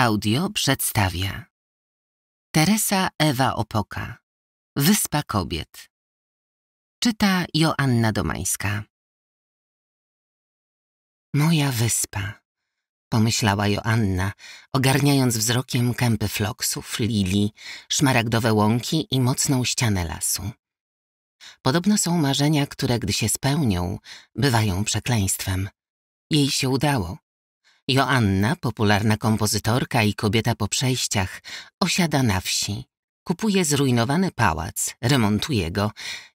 Audio przedstawia Teresa Ewa Opoka Wyspa Kobiet Czyta Joanna Domańska Moja wyspa pomyślała Joanna, ogarniając wzrokiem kępy floksów, lili, szmaragdowe łąki i mocną ścianę lasu. Podobno są marzenia, które gdy się spełnią, bywają przekleństwem. Jej się udało. Joanna, popularna kompozytorka i kobieta po przejściach, osiada na wsi. Kupuje zrujnowany pałac, remontuje go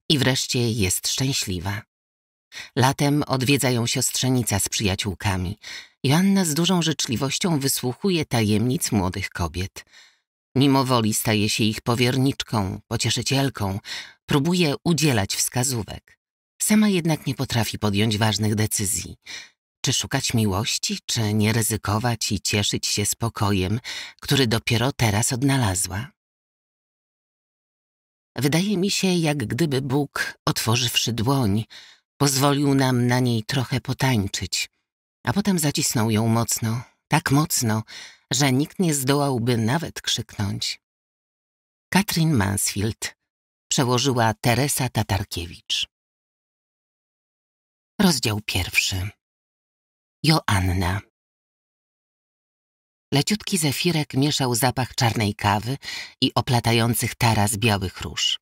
i wreszcie jest szczęśliwa. Latem odwiedzają siostrzenica z przyjaciółkami. Joanna z dużą życzliwością wysłuchuje tajemnic młodych kobiet. Mimo woli staje się ich powierniczką, pocieszycielką, próbuje udzielać wskazówek. Sama jednak nie potrafi podjąć ważnych decyzji. Czy szukać miłości, czy nie ryzykować i cieszyć się spokojem, który dopiero teraz odnalazła? Wydaje mi się, jak gdyby Bóg, otworzywszy dłoń, pozwolił nam na niej trochę potańczyć, a potem zacisnął ją mocno, tak mocno, że nikt nie zdołałby nawet krzyknąć. Katrin Mansfield przełożyła Teresa Tatarkiewicz. Rozdział pierwszy. Joanna. Leciutki zefirek mieszał zapach czarnej kawy i oplatających taras białych róż.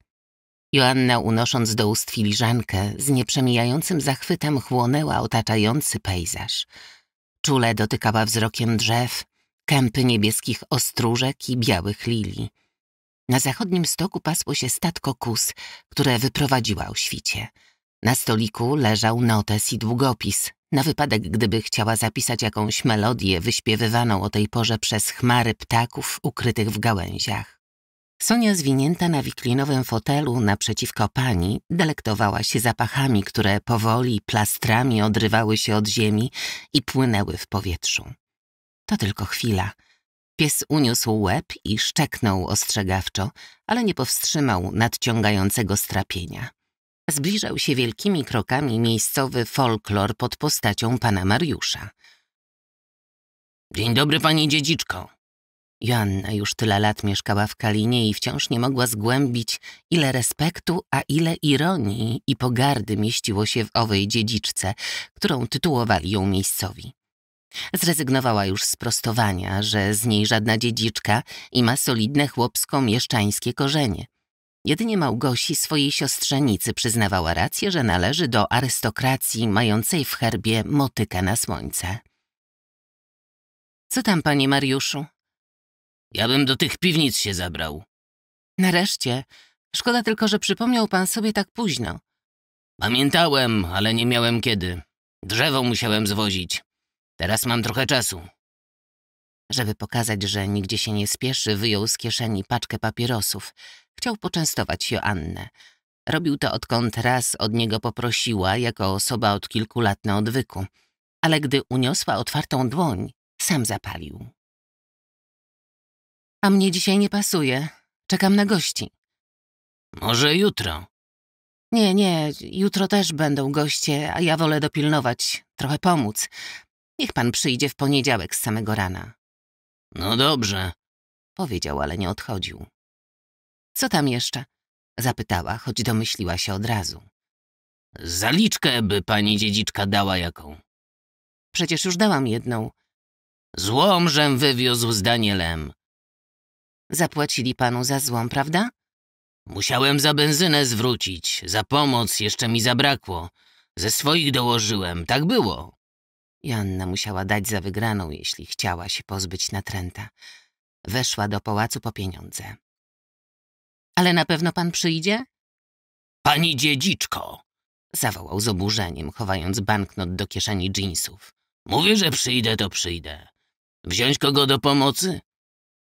Joanna, unosząc do ust filiżankę, z nieprzemijającym zachwytem chłonęła otaczający pejzaż. Czule dotykała wzrokiem drzew, kępy niebieskich ostróżek i białych lili. Na zachodnim stoku pasło się statko kus, które wyprowadziła o świcie – na stoliku leżał notes i długopis, na wypadek gdyby chciała zapisać jakąś melodię wyśpiewywaną o tej porze przez chmary ptaków ukrytych w gałęziach. Sonia zwinięta na wiklinowym fotelu naprzeciwko pani delektowała się zapachami, które powoli plastrami odrywały się od ziemi i płynęły w powietrzu. To tylko chwila. Pies uniósł łeb i szczeknął ostrzegawczo, ale nie powstrzymał nadciągającego strapienia zbliżał się wielkimi krokami miejscowy folklor pod postacią pana Mariusza. Dzień dobry, pani dziedziczko. Joanna już tyle lat mieszkała w Kalinie i wciąż nie mogła zgłębić, ile respektu, a ile ironii i pogardy mieściło się w owej dziedziczce, którą tytułowali ją miejscowi. Zrezygnowała już z prostowania, że z niej żadna dziedziczka i ma solidne chłopsko-mieszczańskie korzenie – Jedynie Małgosi swojej siostrzenicy przyznawała rację, że należy do arystokracji mającej w herbie motyka na słońce. Co tam, panie Mariuszu? Ja bym do tych piwnic się zabrał. Nareszcie. Szkoda tylko, że przypomniał pan sobie tak późno. Pamiętałem, ale nie miałem kiedy. Drzewo musiałem zwozić. Teraz mam trochę czasu. Żeby pokazać, że nigdzie się nie spieszy, wyjął z kieszeni paczkę papierosów. Chciał poczęstować Joannę. Robił to odkąd raz od niego poprosiła, jako osoba od kilku lat na odwyku. Ale gdy uniosła otwartą dłoń, sam zapalił. A mnie dzisiaj nie pasuje. Czekam na gości. Może jutro. Nie, nie, jutro też będą goście, a ja wolę dopilnować, trochę pomóc. Niech pan przyjdzie w poniedziałek z samego rana. No dobrze, powiedział, ale nie odchodził. Co tam jeszcze? Zapytała, choć domyśliła się od razu. Zaliczkę by pani dziedziczka dała jaką. Przecież już dałam jedną. Złą, żem wywiózł z Danielem. Zapłacili panu za złą, prawda? Musiałem za benzynę zwrócić, za pomoc jeszcze mi zabrakło. Ze swoich dołożyłem, tak było. Janna musiała dać za wygraną, jeśli chciała się pozbyć natręta. Weszła do pałacu po pieniądze. Ale na pewno pan przyjdzie? Pani dziedziczko, zawołał z oburzeniem, chowając banknot do kieszeni dżinsów. Mówię, że przyjdę, to przyjdę. Wziąć kogo do pomocy?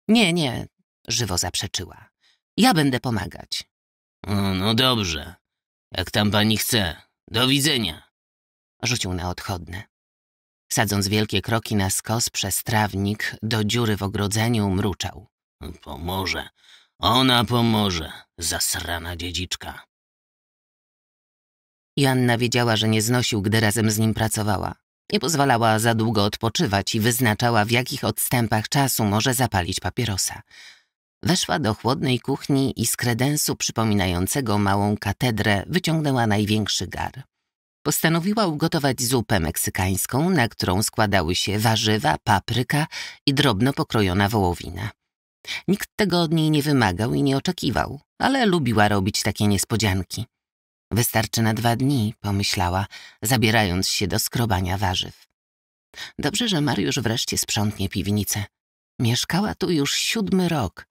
Nie, nie, żywo zaprzeczyła. Ja będę pomagać. O, no dobrze, jak tam pani chce. Do widzenia. Rzucił na odchodne. Sadząc wielkie kroki na skos przez trawnik, do dziury w ogrodzeniu mruczał. Pomoże. Ona pomoże, zasrana dziedziczka. Janna wiedziała, że nie znosił, gdy razem z nim pracowała. Nie pozwalała za długo odpoczywać i wyznaczała, w jakich odstępach czasu może zapalić papierosa. Weszła do chłodnej kuchni i z kredensu przypominającego małą katedrę wyciągnęła największy gar. Postanowiła ugotować zupę meksykańską, na którą składały się warzywa, papryka i drobno pokrojona wołowina. Nikt tego od niej nie wymagał i nie oczekiwał, ale lubiła robić takie niespodzianki. Wystarczy na dwa dni, pomyślała, zabierając się do skrobania warzyw. Dobrze, że Mariusz wreszcie sprzątnie piwnicę. Mieszkała tu już siódmy rok.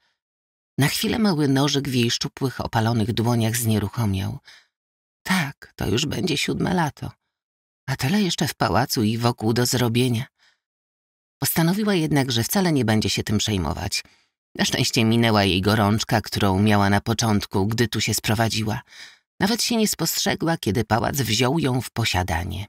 Na chwilę mały nożyk w jej szczupłych, opalonych dłoniach znieruchomiał. Tak, to już będzie siódme lato. A tyle jeszcze w pałacu i wokół do zrobienia. Postanowiła jednak, że wcale nie będzie się tym przejmować – na szczęście minęła jej gorączka, którą miała na początku, gdy tu się sprowadziła. Nawet się nie spostrzegła, kiedy pałac wziął ją w posiadanie.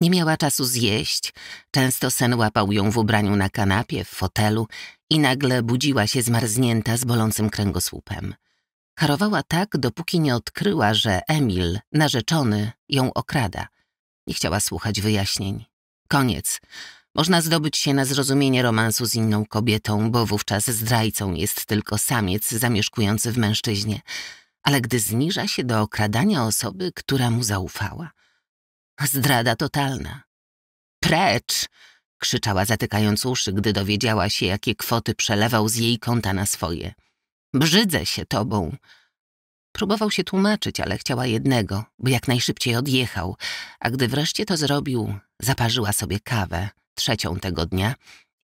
Nie miała czasu zjeść, często sen łapał ją w ubraniu na kanapie, w fotelu i nagle budziła się zmarznięta z bolącym kręgosłupem. Harowała tak, dopóki nie odkryła, że Emil, narzeczony, ją okrada. Nie chciała słuchać wyjaśnień. Koniec. Można zdobyć się na zrozumienie romansu z inną kobietą, bo wówczas zdrajcą jest tylko samiec zamieszkujący w mężczyźnie. Ale gdy zniża się do okradania osoby, która mu zaufała. Zdrada totalna. Precz! krzyczała zatykając uszy, gdy dowiedziała się, jakie kwoty przelewał z jej konta na swoje. Brzydzę się tobą. Próbował się tłumaczyć, ale chciała jednego, by jak najszybciej odjechał, a gdy wreszcie to zrobił, zaparzyła sobie kawę trzecią tego dnia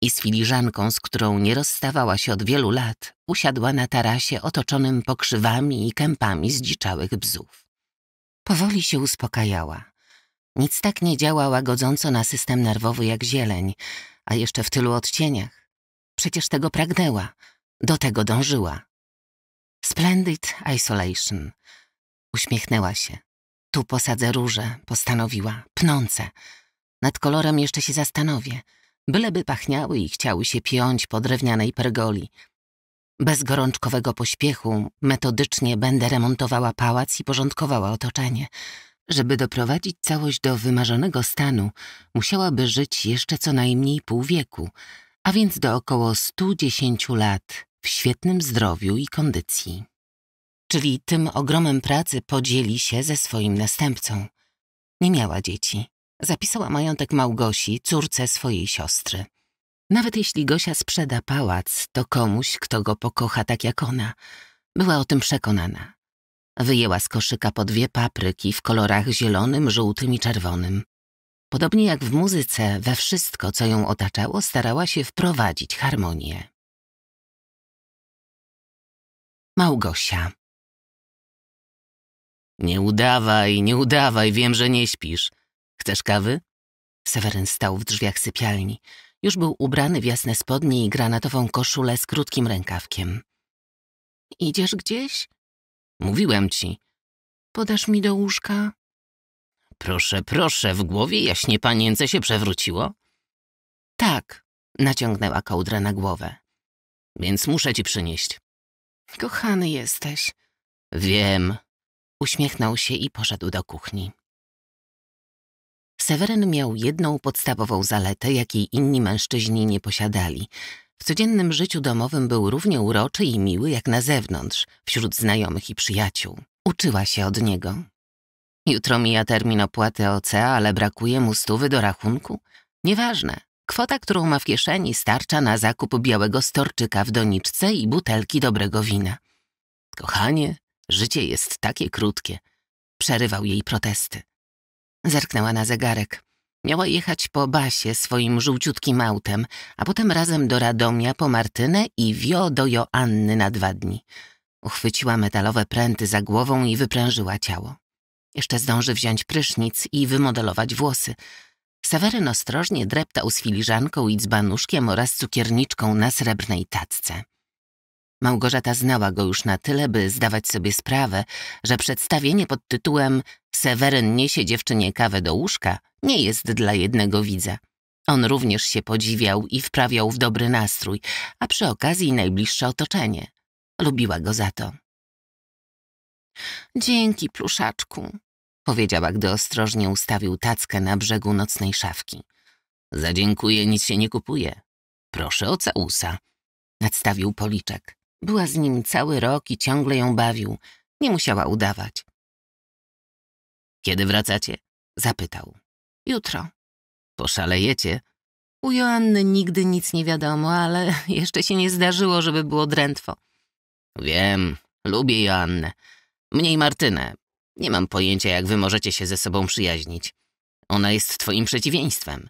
i z filiżanką, z którą nie rozstawała się od wielu lat, usiadła na tarasie otoczonym pokrzywami i kępami zdziczałych bzów. Powoli się uspokajała. Nic tak nie działa łagodząco na system nerwowy jak zieleń, a jeszcze w tylu odcieniach. Przecież tego pragnęła, do tego dążyła. Splendid isolation. Uśmiechnęła się. Tu posadzę róże, postanowiła, pnące. Nad kolorem jeszcze się zastanowię, byleby pachniały i chciały się piąć po drewnianej pergoli. Bez gorączkowego pośpiechu metodycznie będę remontowała pałac i porządkowała otoczenie. Żeby doprowadzić całość do wymarzonego stanu, musiałaby żyć jeszcze co najmniej pół wieku, a więc do około 110 lat, w świetnym zdrowiu i kondycji. Czyli tym ogromem pracy podzieli się ze swoim następcą. Nie miała dzieci zapisała majątek Małgosi, córce swojej siostry. Nawet jeśli Gosia sprzeda pałac, to komuś, kto go pokocha tak jak ona. Była o tym przekonana. Wyjęła z koszyka po dwie papryki w kolorach zielonym, żółtym i czerwonym. Podobnie jak w muzyce, we wszystko, co ją otaczało, starała się wprowadzić harmonię. Małgosia Nie udawaj, nie udawaj, wiem, że nie śpisz. Chcesz kawy? Seweryn stał w drzwiach sypialni. Już był ubrany w jasne spodnie i granatową koszulę z krótkim rękawkiem. Idziesz gdzieś? Mówiłem ci. Podasz mi do łóżka? Proszę, proszę, w głowie jaśnie panience się przewróciło? Tak, naciągnęła kołdrę na głowę. Więc muszę ci przynieść. Kochany jesteś. Wiem. Uśmiechnął się i poszedł do kuchni. Seweryn miał jedną podstawową zaletę, jakiej inni mężczyźni nie posiadali. W codziennym życiu domowym był równie uroczy i miły jak na zewnątrz, wśród znajomych i przyjaciół. Uczyła się od niego. Jutro mija termin opłaty OC, ale brakuje mu stówy do rachunku? Nieważne. Kwota, którą ma w kieszeni, starcza na zakup białego storczyka w doniczce i butelki dobrego wina. Kochanie, życie jest takie krótkie. Przerywał jej protesty. Zerknęła na zegarek. Miała jechać po Basie swoim żółciutkim autem, a potem razem do Radomia po Martynę i wio do Joanny na dwa dni. Uchwyciła metalowe pręty za głową i wyprężyła ciało. Jeszcze zdąży wziąć prysznic i wymodelować włosy. Seweryn ostrożnie dreptał z filiżanką i dzbanuszkiem oraz cukierniczką na srebrnej tacce. Małgorzata znała go już na tyle, by zdawać sobie sprawę, że przedstawienie pod tytułem Seweryn niesie dziewczynie kawę do łóżka nie jest dla jednego widza. On również się podziwiał i wprawiał w dobry nastrój, a przy okazji najbliższe otoczenie. Lubiła go za to. Dzięki, pluszaczku, powiedziała, gdy ostrożnie ustawił tackę na brzegu nocnej szafki. Zadziękuję, nic się nie kupuje. Proszę o całusa. Nadstawił policzek. Była z nim cały rok i ciągle ją bawił. Nie musiała udawać. Kiedy wracacie? Zapytał. Jutro. Poszalejecie? U Joanny nigdy nic nie wiadomo, ale jeszcze się nie zdarzyło, żeby było drętwo. Wiem, lubię Joannę. Mniej Martynę. Nie mam pojęcia, jak wy możecie się ze sobą przyjaźnić. Ona jest twoim przeciwieństwem.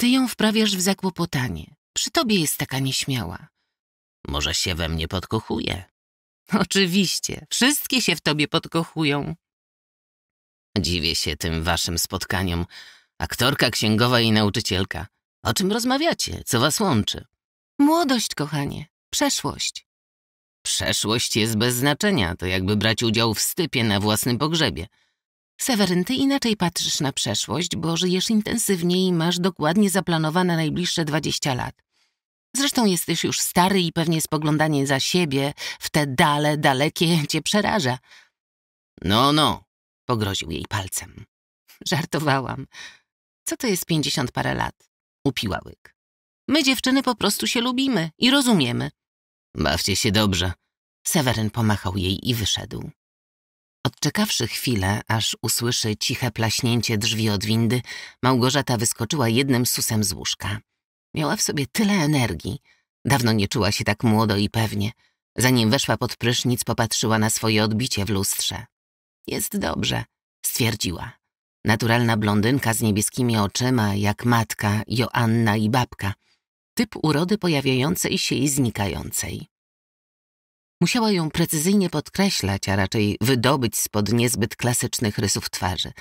Ty ją wprawiasz w zakłopotanie. Przy tobie jest taka nieśmiała. Może się we mnie podkochuje? Oczywiście, wszystkie się w tobie podkochują. Dziwię się tym waszym spotkaniom. Aktorka, księgowa i nauczycielka. O czym rozmawiacie? Co was łączy? Młodość, kochanie. Przeszłość. Przeszłość jest bez znaczenia. To jakby brać udział w stypie na własnym pogrzebie. Seweryn, ty inaczej patrzysz na przeszłość, bo żyjesz intensywnie i masz dokładnie zaplanowane najbliższe 20 lat. Zresztą jesteś już stary i pewnie spoglądanie za siebie w te dale dalekie cię przeraża. No, no, pogroził jej palcem. Żartowałam. Co to jest pięćdziesiąt parę lat? Upiła łyk. My dziewczyny po prostu się lubimy i rozumiemy. Bawcie się dobrze. Seweryn pomachał jej i wyszedł. Odczekawszy chwilę, aż usłyszy ciche plaśnięcie drzwi od windy, Małgorzata wyskoczyła jednym susem z łóżka. Miała w sobie tyle energii. Dawno nie czuła się tak młodo i pewnie. Zanim weszła pod prysznic, popatrzyła na swoje odbicie w lustrze. Jest dobrze, stwierdziła. Naturalna blondynka z niebieskimi oczyma, jak matka, Joanna i babka. Typ urody pojawiającej się i znikającej. Musiała ją precyzyjnie podkreślać, a raczej wydobyć spod niezbyt klasycznych rysów twarzy.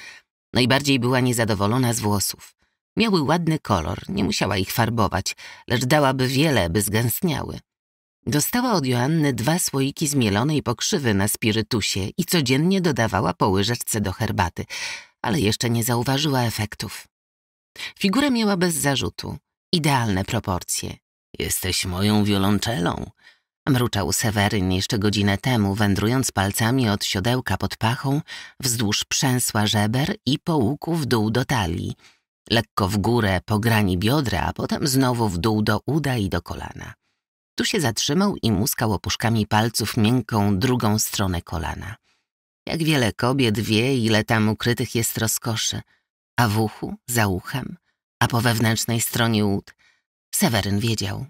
Najbardziej była niezadowolona z włosów. Miały ładny kolor, nie musiała ich farbować, lecz dałaby wiele, by zgęstniały. Dostała od Joanny dwa słoiki zmielonej pokrzywy na spirytusie i codziennie dodawała po łyżeczce do herbaty, ale jeszcze nie zauważyła efektów. Figurę miała bez zarzutu, idealne proporcje. Jesteś moją wiolonczelą, mruczał Seweryn jeszcze godzinę temu, wędrując palcami od siodełka pod pachą wzdłuż przęsła żeber i połuku w dół do talii lekko w górę po grani biodra, a potem znowu w dół do uda i do kolana. Tu się zatrzymał i muskał opuszkami palców miękką drugą stronę kolana. Jak wiele kobiet wie, ile tam ukrytych jest rozkoszy. A w uchu, za uchem, a po wewnętrznej stronie łód. Seweryn wiedział.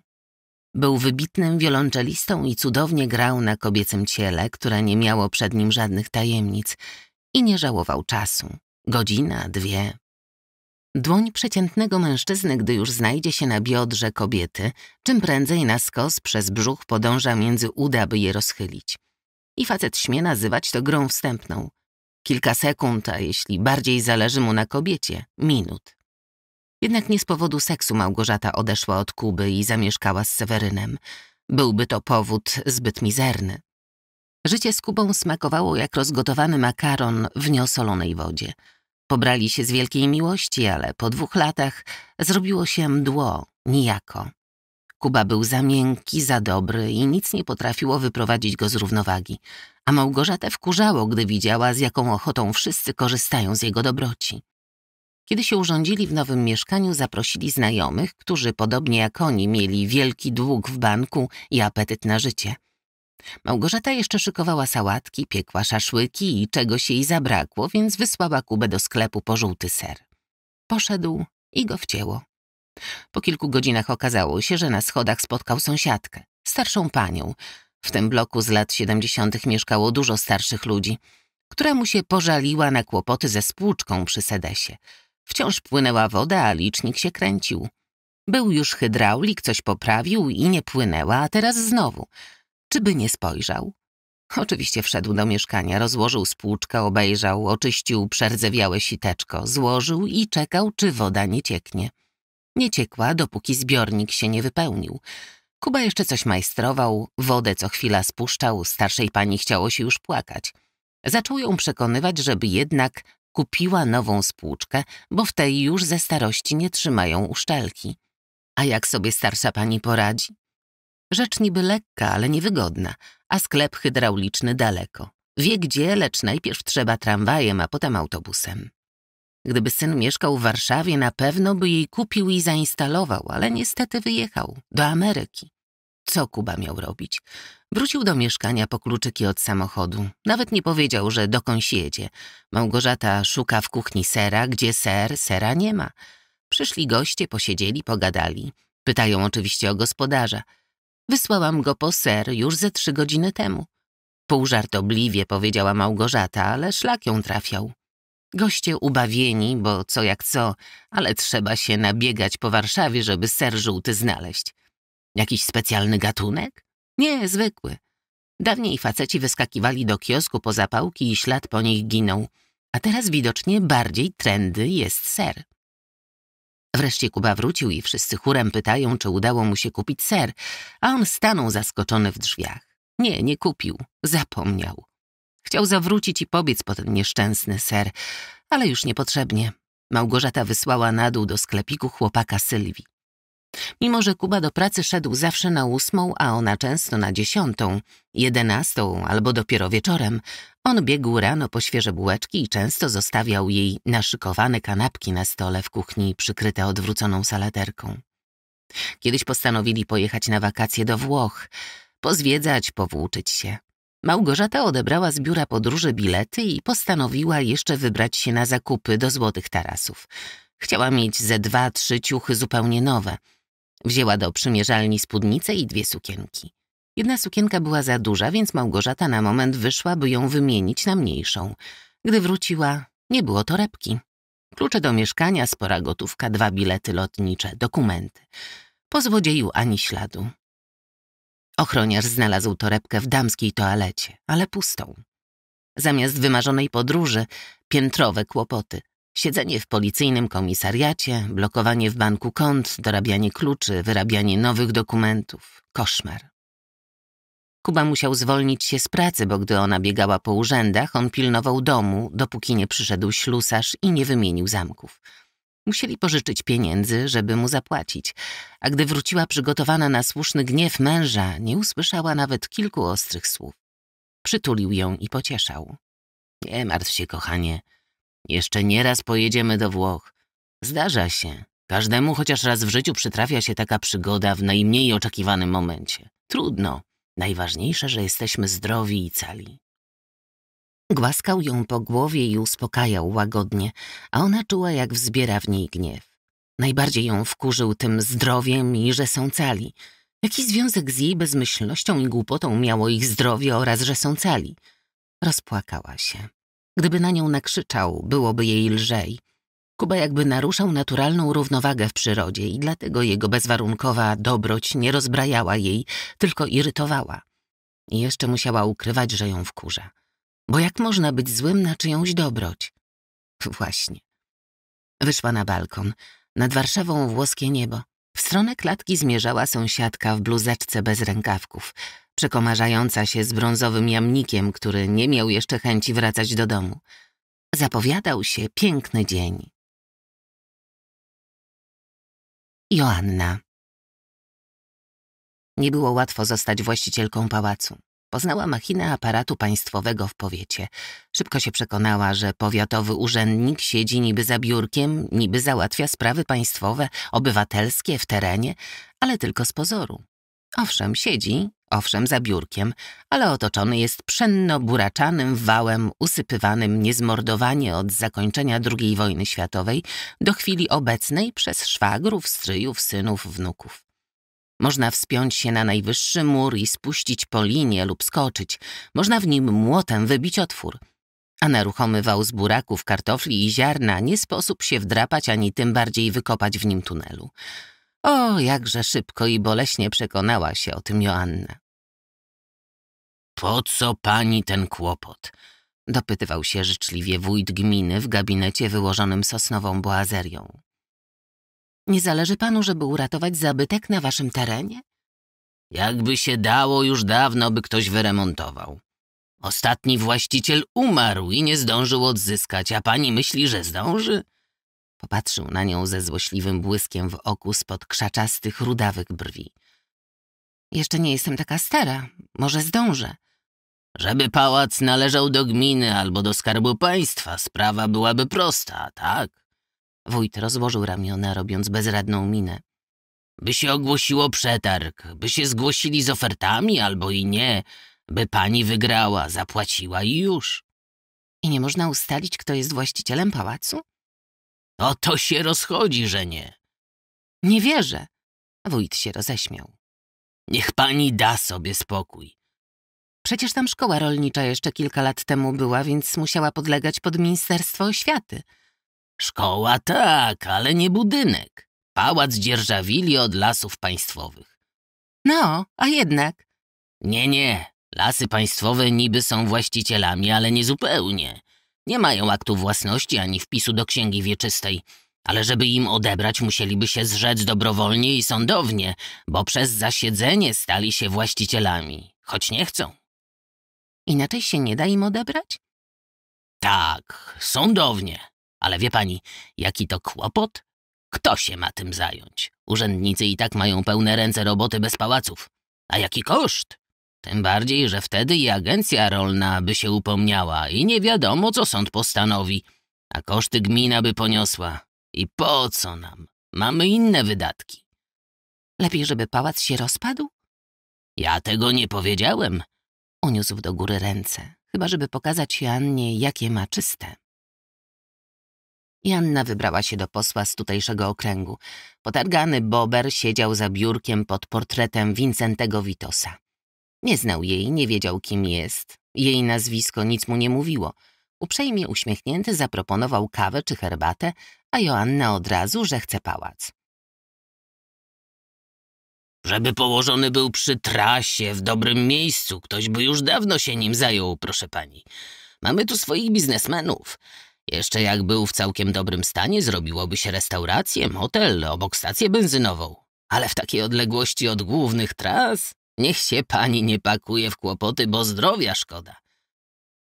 Był wybitnym wiolonczelistą i cudownie grał na kobiecym ciele, które nie miało przed nim żadnych tajemnic i nie żałował czasu. Godzina, dwie, Dłoń przeciętnego mężczyzny, gdy już znajdzie się na biodrze kobiety, czym prędzej na skos przez brzuch podąża między uda, by je rozchylić. I facet śmie nazywać to grą wstępną. Kilka sekund, a jeśli bardziej zależy mu na kobiecie, minut. Jednak nie z powodu seksu Małgorzata odeszła od Kuby i zamieszkała z Sewerynem. Byłby to powód zbyt mizerny. Życie z Kubą smakowało jak rozgotowany makaron w nieosolonej wodzie – Pobrali się z wielkiej miłości, ale po dwóch latach zrobiło się mdło, nijako. Kuba był za miękki, za dobry i nic nie potrafiło wyprowadzić go z równowagi, a Małgorzatę wkurzało, gdy widziała, z jaką ochotą wszyscy korzystają z jego dobroci. Kiedy się urządzili w nowym mieszkaniu, zaprosili znajomych, którzy podobnie jak oni mieli wielki dług w banku i apetyt na życie. Małgorzata jeszcze szykowała sałatki, piekła szaszłyki i czegoś jej zabrakło, więc wysłała Kubę do sklepu po żółty ser. Poszedł i go wcięło. Po kilku godzinach okazało się, że na schodach spotkał sąsiadkę, starszą panią. W tym bloku z lat 70. mieszkało dużo starszych ludzi, która mu się pożaliła na kłopoty ze spłuczką przy sedesie. Wciąż płynęła woda, a licznik się kręcił. Był już hydraulik, coś poprawił i nie płynęła, a teraz znowu – Czyby nie spojrzał? Oczywiście wszedł do mieszkania, rozłożył spłuczkę, obejrzał, oczyścił przerdzewiałe siteczko, złożył i czekał, czy woda nie cieknie. Nie ciekła, dopóki zbiornik się nie wypełnił. Kuba jeszcze coś majstrował, wodę co chwila spuszczał, starszej pani chciało się już płakać. Zaczął ją przekonywać, żeby jednak kupiła nową spłuczkę, bo w tej już ze starości nie trzymają uszczelki. A jak sobie starsza pani poradzi? Rzecz niby lekka, ale niewygodna, a sklep hydrauliczny daleko. Wie gdzie, lecz najpierw trzeba tramwajem, a potem autobusem. Gdyby syn mieszkał w Warszawie, na pewno by jej kupił i zainstalował, ale niestety wyjechał do Ameryki. Co Kuba miał robić? Wrócił do mieszkania po kluczyki od samochodu. Nawet nie powiedział, że dokąd jedzie. Małgorzata szuka w kuchni sera, gdzie ser, sera nie ma. Przyszli goście, posiedzieli, pogadali. Pytają oczywiście o gospodarza. Wysłałam go po ser już ze trzy godziny temu. Półżartobliwie powiedziała Małgorzata, ale szlak ją trafiał. Goście ubawieni, bo co jak co, ale trzeba się nabiegać po Warszawie, żeby ser żółty znaleźć. Jakiś specjalny gatunek? Nie, zwykły. Dawniej faceci wyskakiwali do kiosku po zapałki i ślad po nich ginął, a teraz widocznie bardziej trendy jest ser. Wreszcie Kuba wrócił i wszyscy chórem pytają, czy udało mu się kupić ser, a on stanął zaskoczony w drzwiach. Nie, nie kupił. Zapomniał. Chciał zawrócić i pobiec po ten nieszczęsny ser, ale już niepotrzebnie. Małgorzata wysłała na dół do sklepiku chłopaka Sylwii. Mimo, że Kuba do pracy szedł zawsze na ósmą, a ona często na dziesiątą, jedenastą albo dopiero wieczorem, on biegł rano po świeże bułeczki i często zostawiał jej naszykowane kanapki na stole w kuchni przykryte odwróconą salaterką. Kiedyś postanowili pojechać na wakacje do Włoch, pozwiedzać, powłóczyć się. Małgorzata odebrała z biura podróży bilety i postanowiła jeszcze wybrać się na zakupy do Złotych Tarasów. Chciała mieć ze dwa, trzy ciuchy zupełnie nowe – Wzięła do przymierzalni spódnicę i dwie sukienki. Jedna sukienka była za duża, więc Małgorzata na moment wyszła, by ją wymienić na mniejszą. Gdy wróciła, nie było torebki. Klucze do mieszkania, spora gotówka, dwa bilety lotnicze, dokumenty. Po złodzieju ani śladu. Ochroniarz znalazł torebkę w damskiej toalecie, ale pustą. Zamiast wymarzonej podróży, piętrowe kłopoty. Siedzenie w policyjnym komisariacie, blokowanie w banku kont, dorabianie kluczy, wyrabianie nowych dokumentów. Koszmar. Kuba musiał zwolnić się z pracy, bo gdy ona biegała po urzędach, on pilnował domu, dopóki nie przyszedł ślusarz i nie wymienił zamków. Musieli pożyczyć pieniędzy, żeby mu zapłacić, a gdy wróciła przygotowana na słuszny gniew męża, nie usłyszała nawet kilku ostrych słów. Przytulił ją i pocieszał. Nie martw się, kochanie, jeszcze nieraz pojedziemy do Włoch. Zdarza się. Każdemu chociaż raz w życiu przytrafia się taka przygoda w najmniej oczekiwanym momencie. Trudno. Najważniejsze, że jesteśmy zdrowi i cali. Głaskał ją po głowie i uspokajał łagodnie, a ona czuła, jak wzbiera w niej gniew. Najbardziej ją wkurzył tym zdrowiem i że są cali. Jaki związek z jej bezmyślnością i głupotą miało ich zdrowie oraz że są cali? Rozpłakała się. Gdyby na nią nakrzyczał, byłoby jej lżej. Kuba jakby naruszał naturalną równowagę w przyrodzie i dlatego jego bezwarunkowa dobroć nie rozbrajała jej, tylko irytowała. I jeszcze musiała ukrywać, że ją wkurza. Bo jak można być złym na czyjąś dobroć? Właśnie. Wyszła na balkon. Nad Warszawą włoskie niebo. W stronę klatki zmierzała sąsiadka w bluzeczce bez rękawków przekomarzająca się z brązowym jamnikiem, który nie miał jeszcze chęci wracać do domu. Zapowiadał się piękny dzień. Joanna Nie było łatwo zostać właścicielką pałacu. Poznała machinę aparatu państwowego w powiecie. Szybko się przekonała, że powiatowy urzędnik siedzi niby za biurkiem, niby załatwia sprawy państwowe, obywatelskie w terenie, ale tylko z pozoru. Owszem, siedzi owszem za biurkiem, ale otoczony jest pszenno-buraczanym wałem usypywanym niezmordowanie od zakończenia II wojny światowej do chwili obecnej przez szwagrów, stryjów, synów, wnuków. Można wspiąć się na najwyższy mur i spuścić po linie lub skoczyć. Można w nim młotem wybić otwór. A na ruchomy wał z buraków, kartofli i ziarna nie sposób się wdrapać ani tym bardziej wykopać w nim tunelu. O, jakże szybko i boleśnie przekonała się o tym Joanna. Po co pani ten kłopot? Dopytywał się życzliwie wójt gminy w gabinecie wyłożonym sosnową boazerią. Nie zależy panu, żeby uratować zabytek na waszym terenie? Jakby się dało, już dawno by ktoś wyremontował. Ostatni właściciel umarł i nie zdążył odzyskać, a pani myśli, że zdąży? Popatrzył na nią ze złośliwym błyskiem w oku spod krzaczastych, rudawych brwi. Jeszcze nie jestem taka stara. Może zdążę. Żeby pałac należał do gminy albo do skarbu państwa, sprawa byłaby prosta, tak? Wójt rozłożył ramiona, robiąc bezradną minę. By się ogłosiło przetarg, by się zgłosili z ofertami albo i nie, by pani wygrała, zapłaciła i już. I nie można ustalić, kto jest właścicielem pałacu? O no to się rozchodzi, że nie. Nie wierzę. Wójt się roześmiał. Niech pani da sobie spokój. Przecież tam szkoła rolnicza jeszcze kilka lat temu była, więc musiała podlegać pod Ministerstwo Oświaty. Szkoła tak, ale nie budynek. Pałac dzierżawili od lasów państwowych. No, a jednak. Nie, nie. Lasy państwowe niby są właścicielami, ale nie zupełnie. Nie mają aktu własności ani wpisu do księgi wieczystej, ale żeby im odebrać, musieliby się zrzec dobrowolnie i sądownie, bo przez zasiedzenie stali się właścicielami, choć nie chcą. Inaczej się nie da im odebrać? Tak, sądownie. Ale wie pani, jaki to kłopot? Kto się ma tym zająć? Urzędnicy i tak mają pełne ręce roboty bez pałaców. A jaki koszt? Tym bardziej, że wtedy i agencja rolna by się upomniała i nie wiadomo, co sąd postanowi, a koszty gmina by poniosła. I po co nam? Mamy inne wydatki. Lepiej, żeby pałac się rozpadł? Ja tego nie powiedziałem. Uniósł do góry ręce, chyba żeby pokazać Joannie, jakie ma czyste. Janna wybrała się do posła z tutejszego okręgu. Potargany bober siedział za biurkiem pod portretem Wincentego Witosa. Nie znał jej, nie wiedział kim jest. Jej nazwisko nic mu nie mówiło. Uprzejmie uśmiechnięty zaproponował kawę czy herbatę, a Joanna od razu, że chce pałac. Żeby położony był przy trasie, w dobrym miejscu, ktoś by już dawno się nim zajął, proszę pani. Mamy tu swoich biznesmenów. Jeszcze jak był w całkiem dobrym stanie, zrobiłoby się restaurację, motel, obok stację benzynową. Ale w takiej odległości od głównych tras... Niech się pani nie pakuje w kłopoty, bo zdrowia szkoda.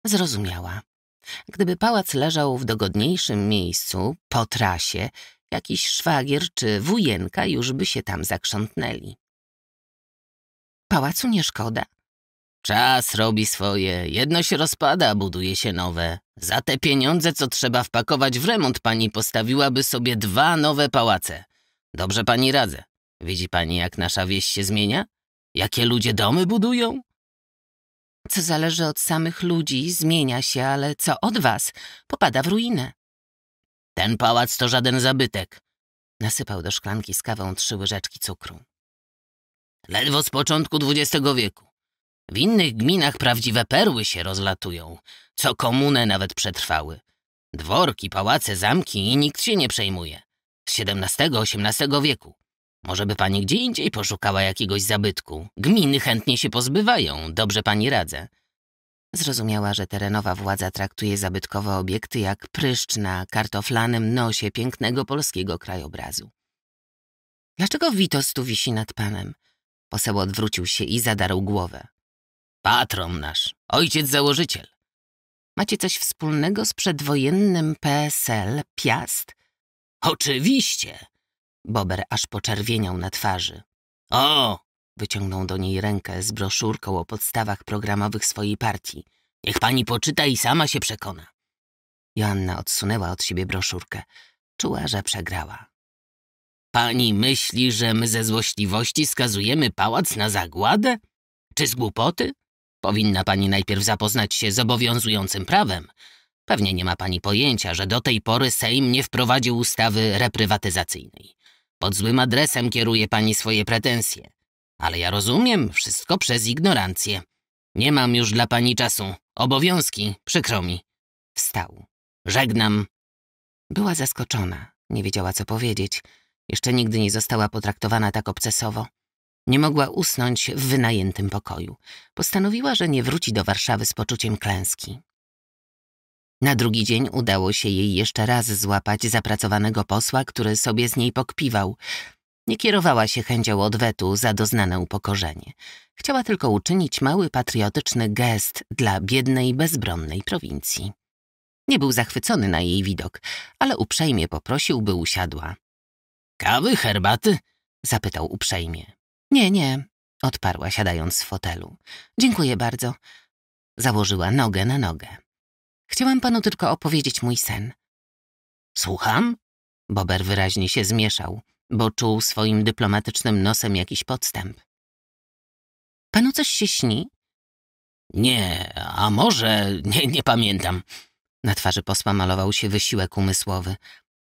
Zrozumiała. Gdyby pałac leżał w dogodniejszym miejscu, po trasie, jakiś szwagier czy wujenka już by się tam zakrzątnęli. Pałacu nie szkoda. Czas robi swoje, jedno się rozpada, buduje się nowe. Za te pieniądze, co trzeba wpakować w remont, pani postawiłaby sobie dwa nowe pałace. Dobrze pani radzę. Widzi pani, jak nasza wieś się zmienia? Jakie ludzie domy budują? Co zależy od samych ludzi, zmienia się, ale co od was, popada w ruinę. Ten pałac to żaden zabytek. Nasypał do szklanki z kawą trzy łyżeczki cukru. Ledwo z początku XX wieku. W innych gminach prawdziwe perły się rozlatują, co komunę nawet przetrwały. Dworki, pałace, zamki i nikt się nie przejmuje. Z XVII-XVIII wieku. Może by pani gdzie indziej poszukała jakiegoś zabytku. Gminy chętnie się pozbywają, dobrze pani radzę. Zrozumiała, że terenowa władza traktuje zabytkowe obiekty jak pryszcz na kartoflanym nosie pięknego polskiego krajobrazu. Dlaczego Witos tu wisi nad panem? Poseł odwrócił się i zadarł głowę. Patron nasz, ojciec założyciel. Macie coś wspólnego z przedwojennym PSL Piast? Oczywiście. Bober aż poczerwieniał na twarzy. O! Wyciągnął do niej rękę z broszurką o podstawach programowych swojej partii. Niech pani poczyta i sama się przekona. Joanna odsunęła od siebie broszurkę. Czuła, że przegrała. Pani myśli, że my ze złośliwości skazujemy pałac na zagładę? Czy z głupoty? Powinna pani najpierw zapoznać się z obowiązującym prawem. Pewnie nie ma pani pojęcia, że do tej pory Sejm nie wprowadził ustawy reprywatyzacyjnej. Pod złym adresem kieruje pani swoje pretensje. Ale ja rozumiem, wszystko przez ignorancję. Nie mam już dla pani czasu. Obowiązki, przykro mi. Wstał. Żegnam. Była zaskoczona. Nie wiedziała, co powiedzieć. Jeszcze nigdy nie została potraktowana tak obcesowo. Nie mogła usnąć w wynajętym pokoju. Postanowiła, że nie wróci do Warszawy z poczuciem klęski. Na drugi dzień udało się jej jeszcze raz złapać zapracowanego posła, który sobie z niej pokpiwał. Nie kierowała się chęcią odwetu za doznane upokorzenie. Chciała tylko uczynić mały patriotyczny gest dla biednej, bezbronnej prowincji. Nie był zachwycony na jej widok, ale uprzejmie poprosił, by usiadła. Kawy, herbaty? zapytał uprzejmie. Nie, nie, odparła siadając w fotelu. Dziękuję bardzo. Założyła nogę na nogę. Chciałam panu tylko opowiedzieć mój sen. Słucham? Bober wyraźnie się zmieszał, bo czuł swoim dyplomatycznym nosem jakiś podstęp. Panu coś się śni? Nie, a może nie, nie pamiętam. Na twarzy posła malował się wysiłek umysłowy.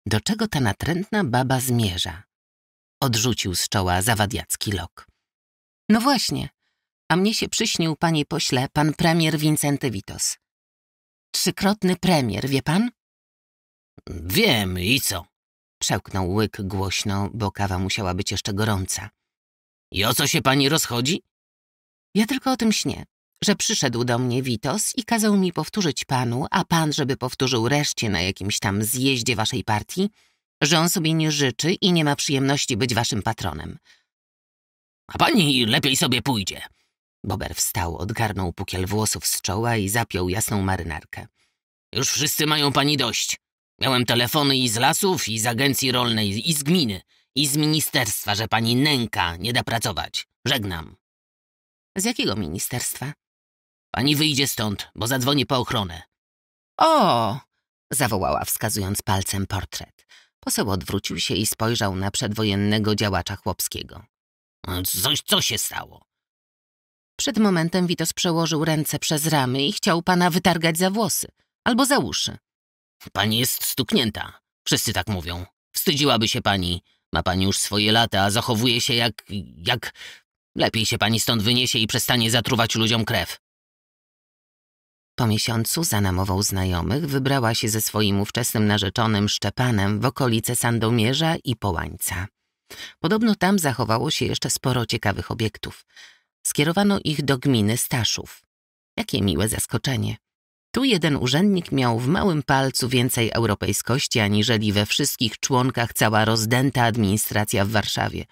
Do czego ta natrętna baba zmierza? Odrzucił z czoła zawadiacki lok. No właśnie, a mnie się przyśnił, panie pośle, pan premier Wincenty Witos. Trzykrotny premier, wie pan? Wiem i co? Przełknął łyk głośno, bo kawa musiała być jeszcze gorąca. I o co się pani rozchodzi? Ja tylko o tym śnię, że przyszedł do mnie Witos i kazał mi powtórzyć panu, a pan, żeby powtórzył reszcie na jakimś tam zjeździe waszej partii, że on sobie nie życzy i nie ma przyjemności być waszym patronem. A pani lepiej sobie pójdzie. Bober wstał, odgarnął pukiel włosów z czoła i zapiął jasną marynarkę. Już wszyscy mają pani dość. Miałem telefony i z lasów, i z agencji rolnej, i z gminy, i z ministerstwa, że pani nęka nie da pracować. Żegnam. Z jakiego ministerstwa? Pani wyjdzie stąd, bo zadzwoni po ochronę. O! zawołała, wskazując palcem portret. Poseł odwrócił się i spojrzał na przedwojennego działacza chłopskiego. Coś, co się stało? Przed momentem Witos przełożył ręce przez ramy i chciał pana wytargać za włosy albo za uszy. Pani jest stuknięta. Wszyscy tak mówią. Wstydziłaby się pani. Ma pani już swoje lata, a zachowuje się jak... jak... Lepiej się pani stąd wyniesie i przestanie zatruwać ludziom krew. Po miesiącu zanamował znajomych, wybrała się ze swoim ówczesnym narzeczonym Szczepanem w okolice Sandomierza i Połańca. Podobno tam zachowało się jeszcze sporo ciekawych obiektów. Skierowano ich do gminy Staszów. Jakie miłe zaskoczenie. Tu jeden urzędnik miał w małym palcu więcej europejskości aniżeli we wszystkich członkach cała rozdęta administracja w Warszawie.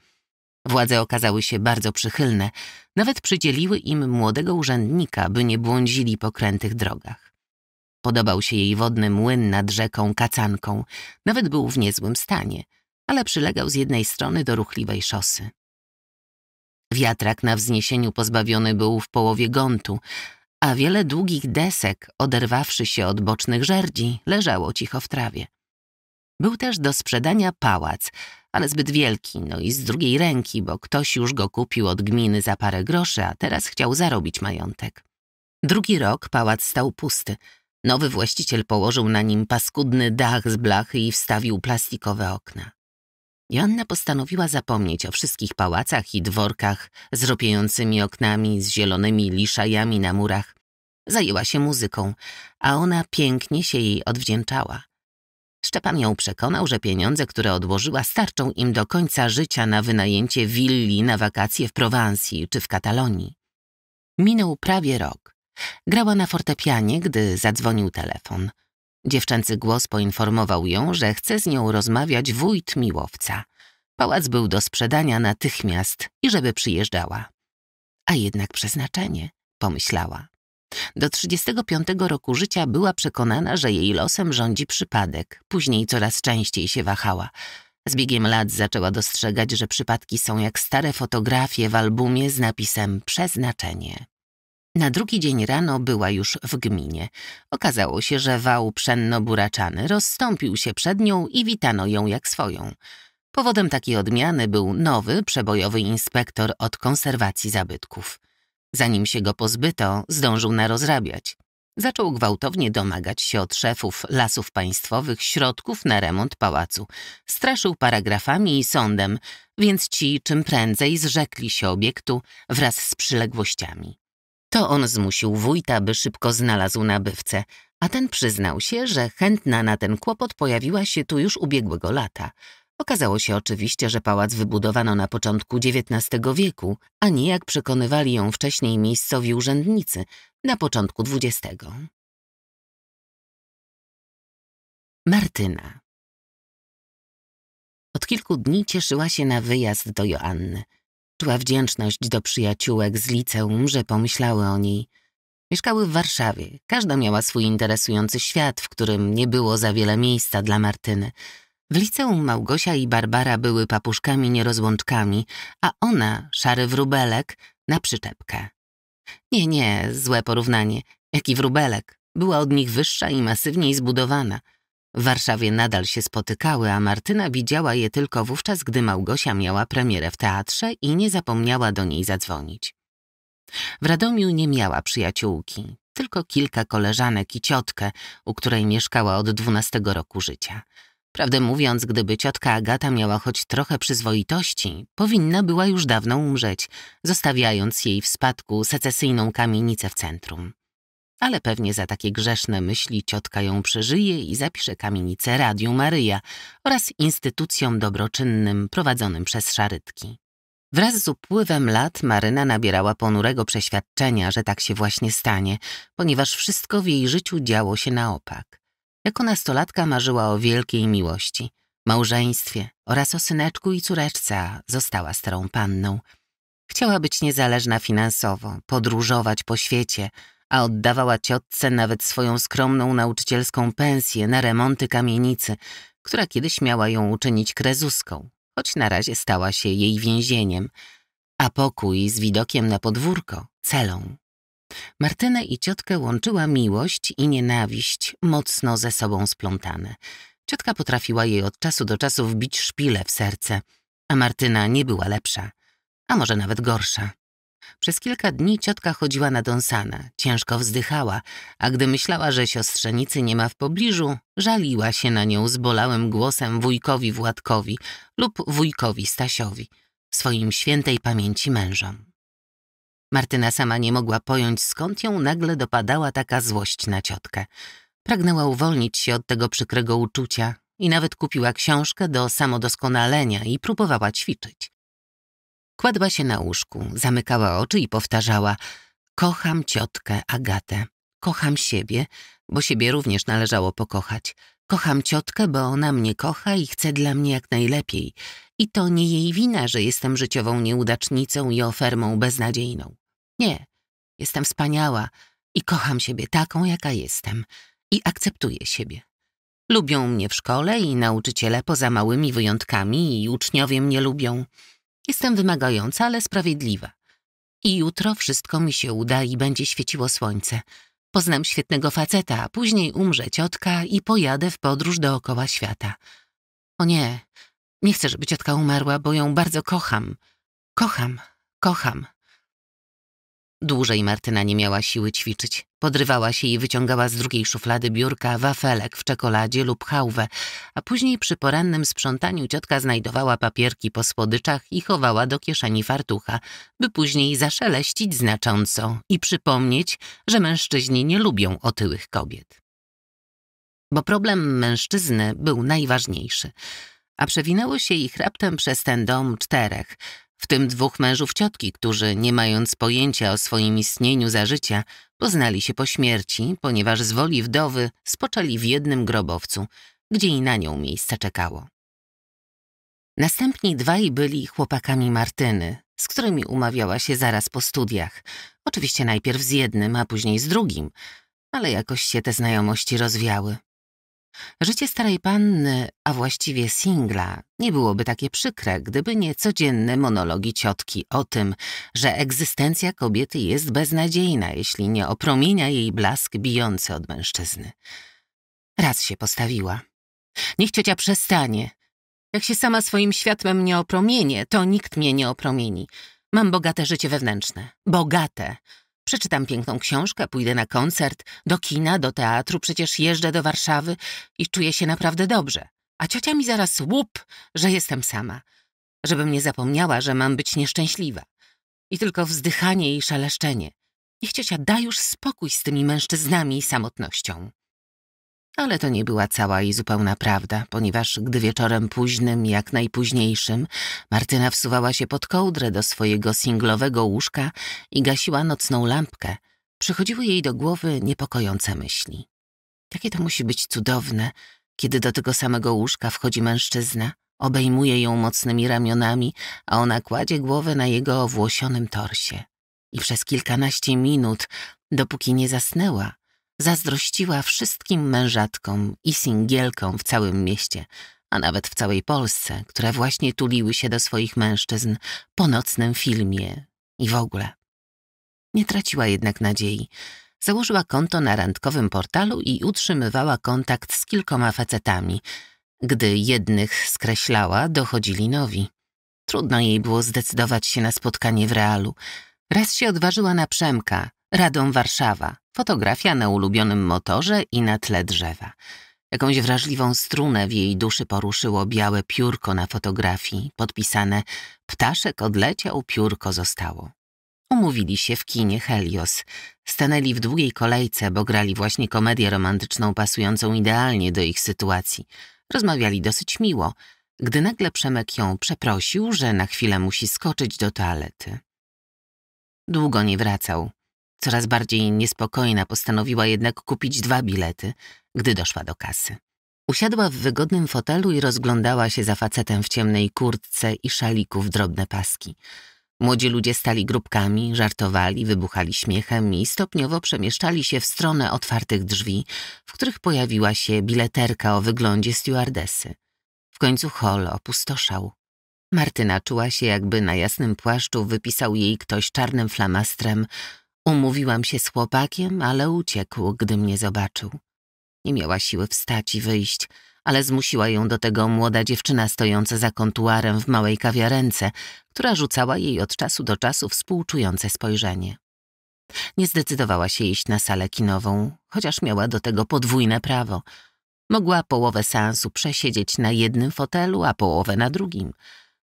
Władze okazały się bardzo przychylne, nawet przydzieliły im młodego urzędnika, by nie błądzili po krętych drogach. Podobał się jej wodny młyn nad rzeką Kacanką, nawet był w niezłym stanie, ale przylegał z jednej strony do ruchliwej szosy. Wiatrak na wzniesieniu pozbawiony był w połowie gontu, a wiele długich desek, oderwawszy się od bocznych żerdzi, leżało cicho w trawie. Był też do sprzedania pałac, ale zbyt wielki, no i z drugiej ręki, bo ktoś już go kupił od gminy za parę groszy, a teraz chciał zarobić majątek. Drugi rok pałac stał pusty. Nowy właściciel położył na nim paskudny dach z blachy i wstawił plastikowe okna. Joanna postanowiła zapomnieć o wszystkich pałacach i dworkach z ropiejącymi oknami, z zielonymi liszajami na murach. Zajęła się muzyką, a ona pięknie się jej odwdzięczała. Szczepan ją przekonał, że pieniądze, które odłożyła, starczą im do końca życia na wynajęcie willi na wakacje w Prowansji czy w Katalonii. Minął prawie rok. Grała na fortepianie, gdy zadzwonił telefon – Dziewczęcy głos poinformował ją, że chce z nią rozmawiać wójt miłowca. Pałac był do sprzedania natychmiast i żeby przyjeżdżała. A jednak przeznaczenie, pomyślała. Do 35 roku życia była przekonana, że jej losem rządzi przypadek. Później coraz częściej się wahała. Z biegiem lat zaczęła dostrzegać, że przypadki są jak stare fotografie w albumie z napisem przeznaczenie. Na drugi dzień rano była już w gminie. Okazało się, że wał pszenno-buraczany rozstąpił się przed nią i witano ją jak swoją. Powodem takiej odmiany był nowy, przebojowy inspektor od konserwacji zabytków. Zanim się go pozbyto, zdążył narozrabiać. Zaczął gwałtownie domagać się od szefów lasów państwowych środków na remont pałacu. Straszył paragrafami i sądem, więc ci czym prędzej zrzekli się obiektu wraz z przyległościami. To on zmusił wójta, by szybko znalazł nabywcę, a ten przyznał się, że chętna na ten kłopot pojawiła się tu już ubiegłego lata. Okazało się oczywiście, że pałac wybudowano na początku XIX wieku, a nie jak przekonywali ją wcześniej miejscowi urzędnicy na początku XX. Martyna Od kilku dni cieszyła się na wyjazd do Joanny – Czuła wdzięczność do przyjaciółek z liceum, że pomyślały o niej. Mieszkały w Warszawie. Każda miała swój interesujący świat, w którym nie było za wiele miejsca dla Martyny. W liceum Małgosia i Barbara były papuszkami nierozłączkami, a ona, szary wróbelek, na przyczepkę. Nie, nie, złe porównanie. Jaki wróbelek. Była od nich wyższa i masywniej zbudowana – w Warszawie nadal się spotykały, a Martyna widziała je tylko wówczas, gdy Małgosia miała premierę w teatrze i nie zapomniała do niej zadzwonić. W Radomiu nie miała przyjaciółki, tylko kilka koleżanek i ciotkę, u której mieszkała od dwunastego roku życia. Prawdę mówiąc, gdyby ciotka Agata miała choć trochę przyzwoitości, powinna była już dawno umrzeć, zostawiając jej w spadku secesyjną kamienicę w centrum. Ale pewnie za takie grzeszne myśli ciotka ją przeżyje i zapisze kamienicę Radiu Maryja oraz instytucjom dobroczynnym prowadzonym przez szarytki. Wraz z upływem lat Maryna nabierała ponurego przeświadczenia, że tak się właśnie stanie, ponieważ wszystko w jej życiu działo się na opak. Jako nastolatka marzyła o wielkiej miłości, małżeństwie oraz o syneczku i córeczce, została starą panną. Chciała być niezależna finansowo, podróżować po świecie – a oddawała ciotce nawet swoją skromną nauczycielską pensję na remonty kamienicy, która kiedyś miała ją uczynić krezuską, choć na razie stała się jej więzieniem, a pokój z widokiem na podwórko celą. Martynę i ciotkę łączyła miłość i nienawiść mocno ze sobą splątane. Ciotka potrafiła jej od czasu do czasu wbić szpile w serce, a Martyna nie była lepsza, a może nawet gorsza. Przez kilka dni ciotka chodziła na Donsana, ciężko wzdychała, a gdy myślała, że siostrzenicy nie ma w pobliżu, żaliła się na nią zbolałym głosem wujkowi Władkowi lub wujkowi Stasiowi, swoim świętej pamięci mężom. Martyna sama nie mogła pojąć, skąd ją nagle dopadała taka złość na ciotkę. Pragnęła uwolnić się od tego przykrego uczucia i nawet kupiła książkę do samodoskonalenia i próbowała ćwiczyć. Kładła się na łóżku, zamykała oczy i powtarzała Kocham ciotkę Agatę, kocham siebie, bo siebie również należało pokochać. Kocham ciotkę, bo ona mnie kocha i chce dla mnie jak najlepiej. I to nie jej wina, że jestem życiową nieudacznicą i ofermą beznadziejną. Nie, jestem wspaniała i kocham siebie taką, jaka jestem. I akceptuję siebie. Lubią mnie w szkole i nauczyciele poza małymi wyjątkami i uczniowie mnie lubią. Jestem wymagająca, ale sprawiedliwa. I jutro wszystko mi się uda i będzie świeciło słońce. Poznam świetnego faceta, a później umrze ciotka i pojadę w podróż dookoła świata. O nie, nie chcę, żeby ciotka umarła, bo ją bardzo kocham. Kocham, kocham. Dłużej Martyna nie miała siły ćwiczyć. Podrywała się i wyciągała z drugiej szuflady biurka wafelek w czekoladzie lub hałwę, a później przy porannym sprzątaniu ciotka znajdowała papierki po słodyczach i chowała do kieszeni fartucha, by później zaszeleścić znacząco i przypomnieć, że mężczyźni nie lubią otyłych kobiet. Bo problem mężczyzny był najważniejszy, a przewinęło się ich raptem przez ten dom czterech – w tym dwóch mężów ciotki, którzy, nie mając pojęcia o swoim istnieniu za życia, poznali się po śmierci, ponieważ z woli wdowy spoczęli w jednym grobowcu, gdzie i na nią miejsce czekało. Następni dwaj byli chłopakami Martyny, z którymi umawiała się zaraz po studiach. Oczywiście najpierw z jednym, a później z drugim, ale jakoś się te znajomości rozwiały. Życie starej panny, a właściwie singla, nie byłoby takie przykre, gdyby nie codzienne monologi ciotki o tym, że egzystencja kobiety jest beznadziejna, jeśli nie opromienia jej blask bijący od mężczyzny. Raz się postawiła. Niech ciocia przestanie. Jak się sama swoim światłem nie opromienie, to nikt mnie nie opromieni. Mam bogate życie wewnętrzne. Bogate. Przeczytam piękną książkę, pójdę na koncert, do kina, do teatru, przecież jeżdżę do Warszawy i czuję się naprawdę dobrze. A ciocia mi zaraz łup, że jestem sama. Żebym nie zapomniała, że mam być nieszczęśliwa. I tylko wzdychanie i szeleszczenie. Niech ciocia da już spokój z tymi mężczyznami i samotnością. Ale to nie była cała i zupełna prawda, ponieważ gdy wieczorem późnym, jak najpóźniejszym, Martyna wsuwała się pod kołdrę do swojego singlowego łóżka i gasiła nocną lampkę, przychodziły jej do głowy niepokojące myśli. Jakie to musi być cudowne, kiedy do tego samego łóżka wchodzi mężczyzna, obejmuje ją mocnymi ramionami, a ona kładzie głowę na jego owłosionym torsie. I przez kilkanaście minut, dopóki nie zasnęła, zazdrościła wszystkim mężatkom i singielkom w całym mieście, a nawet w całej Polsce, które właśnie tuliły się do swoich mężczyzn po nocnym filmie i w ogóle. Nie traciła jednak nadziei. Założyła konto na randkowym portalu i utrzymywała kontakt z kilkoma facetami. Gdy jednych skreślała, dochodzili nowi. Trudno jej było zdecydować się na spotkanie w realu. Raz się odważyła na Przemka, Radom Warszawa, fotografia na ulubionym motorze i na tle drzewa. Jakąś wrażliwą strunę w jej duszy poruszyło białe piórko na fotografii, podpisane Ptaszek odleciał, piórko zostało. Umówili się w kinie Helios. Stanęli w długiej kolejce, bo grali właśnie komedię romantyczną pasującą idealnie do ich sytuacji. Rozmawiali dosyć miło, gdy nagle Przemek ją przeprosił, że na chwilę musi skoczyć do toalety. Długo nie wracał. Coraz bardziej niespokojna postanowiła jednak kupić dwa bilety, gdy doszła do kasy. Usiadła w wygodnym fotelu i rozglądała się za facetem w ciemnej kurtce i szaliku w drobne paski. Młodzi ludzie stali grupkami, żartowali, wybuchali śmiechem i stopniowo przemieszczali się w stronę otwartych drzwi, w których pojawiła się bileterka o wyglądzie stewardesy. W końcu hol opustoszał. Martyna czuła się, jakby na jasnym płaszczu wypisał jej ktoś czarnym flamastrem Umówiłam się z chłopakiem, ale uciekł, gdy mnie zobaczył. Nie miała siły wstać i wyjść, ale zmusiła ją do tego młoda dziewczyna stojąca za kontuarem w małej kawiarence, która rzucała jej od czasu do czasu współczujące spojrzenie. Nie zdecydowała się iść na salę kinową, chociaż miała do tego podwójne prawo. Mogła połowę seansu przesiedzieć na jednym fotelu, a połowę na drugim –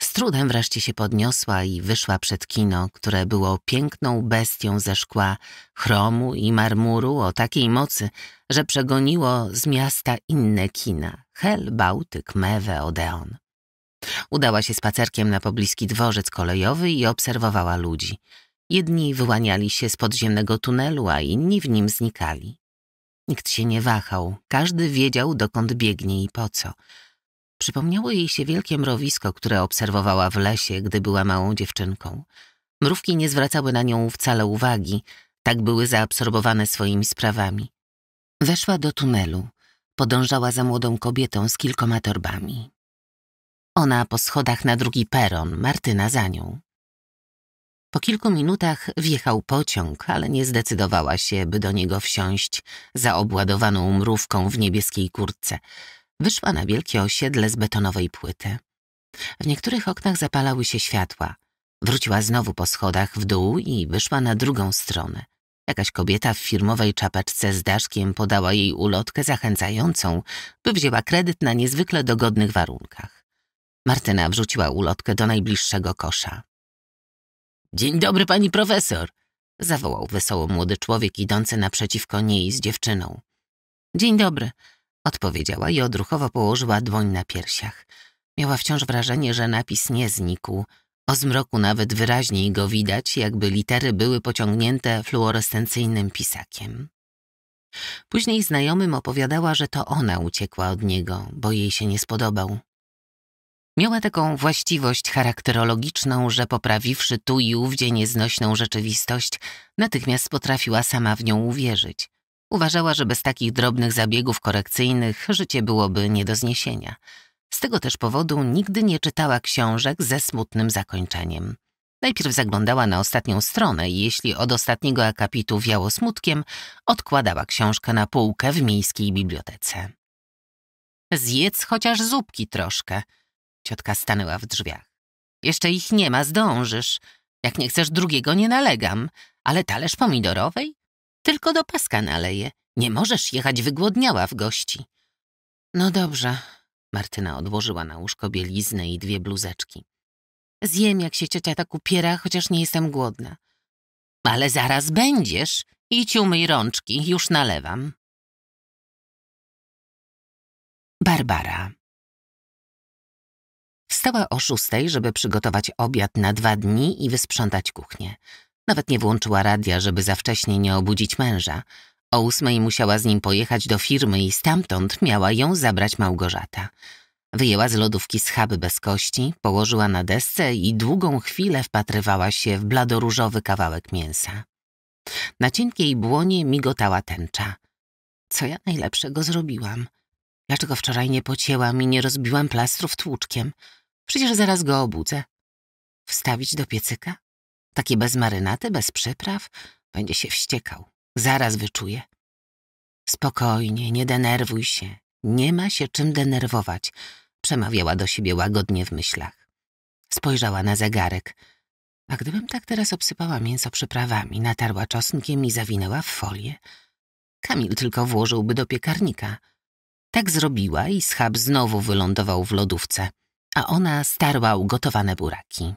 z trudem wreszcie się podniosła i wyszła przed kino, które było piękną bestią ze szkła, chromu i marmuru o takiej mocy, że przegoniło z miasta inne kina – Hel, Bałtyk, Mewe, Odeon. Udała się spacerkiem na pobliski dworzec kolejowy i obserwowała ludzi. Jedni wyłaniali się z podziemnego tunelu, a inni w nim znikali. Nikt się nie wahał, każdy wiedział dokąd biegnie i po co – Przypomniało jej się wielkie mrowisko, które obserwowała w lesie, gdy była małą dziewczynką. Mrówki nie zwracały na nią wcale uwagi, tak były zaabsorbowane swoimi sprawami. Weszła do tunelu, podążała za młodą kobietą z kilkoma torbami. Ona po schodach na drugi peron, Martyna za nią. Po kilku minutach wjechał pociąg, ale nie zdecydowała się, by do niego wsiąść za obładowaną mrówką w niebieskiej kurtce – Wyszła na wielkie osiedle z betonowej płyty. W niektórych oknach zapalały się światła. Wróciła znowu po schodach w dół i wyszła na drugą stronę. Jakaś kobieta w firmowej czapeczce z daszkiem podała jej ulotkę zachęcającą, by wzięła kredyt na niezwykle dogodnych warunkach. Martyna wrzuciła ulotkę do najbliższego kosza. Dzień dobry, pani profesor! zawołał wesoło młody człowiek idący naprzeciwko niej z dziewczyną. Dzień dobry, odpowiedziała i odruchowo położyła dłoń na piersiach. Miała wciąż wrażenie, że napis nie znikł. O zmroku nawet wyraźniej go widać, jakby litery były pociągnięte fluorescencyjnym pisakiem. Później znajomym opowiadała, że to ona uciekła od niego, bo jej się nie spodobał. Miała taką właściwość charakterologiczną, że poprawiwszy tu i ówdzie nieznośną rzeczywistość, natychmiast potrafiła sama w nią uwierzyć. Uważała, że bez takich drobnych zabiegów korekcyjnych życie byłoby nie do zniesienia. Z tego też powodu nigdy nie czytała książek ze smutnym zakończeniem. Najpierw zaglądała na ostatnią stronę i jeśli od ostatniego akapitu wiało smutkiem, odkładała książkę na półkę w miejskiej bibliotece. Zjedz chociaż zupki troszkę. Ciotka stanęła w drzwiach. Jeszcze ich nie ma, zdążysz. Jak nie chcesz drugiego, nie nalegam. Ale talerz pomidorowej? Tylko do paska naleje. Nie możesz jechać wygłodniała w gości. No dobrze. Martyna odłożyła na łóżko bieliznę i dwie bluzeczki. Zjem, jak się ciocia tak upiera, chociaż nie jestem głodna. Ale zaraz będziesz. Idź umyj rączki, już nalewam. Barbara Wstała o szóstej, żeby przygotować obiad na dwa dni i wysprzątać kuchnię. Nawet nie włączyła radia, żeby za wcześnie nie obudzić męża. O ósmej musiała z nim pojechać do firmy i stamtąd miała ją zabrać Małgorzata. Wyjęła z lodówki schaby bez kości, położyła na desce i długą chwilę wpatrywała się w bladoróżowy kawałek mięsa. Na cienkiej błonie migotała tęcza. Co ja najlepszego zrobiłam? Dlaczego wczoraj nie pocięłam i nie rozbiłam plastrów tłuczkiem? Przecież zaraz go obudzę. Wstawić do piecyka? Taki bez marynaty, bez przypraw? Będzie się wściekał. Zaraz wyczuje. Spokojnie, nie denerwuj się. Nie ma się czym denerwować. Przemawiała do siebie łagodnie w myślach. Spojrzała na zegarek. A gdybym tak teraz obsypała mięso przyprawami, natarła czosnkiem i zawinęła w folię, Kamil tylko włożyłby do piekarnika. Tak zrobiła i schab znowu wylądował w lodówce, a ona starła ugotowane buraki.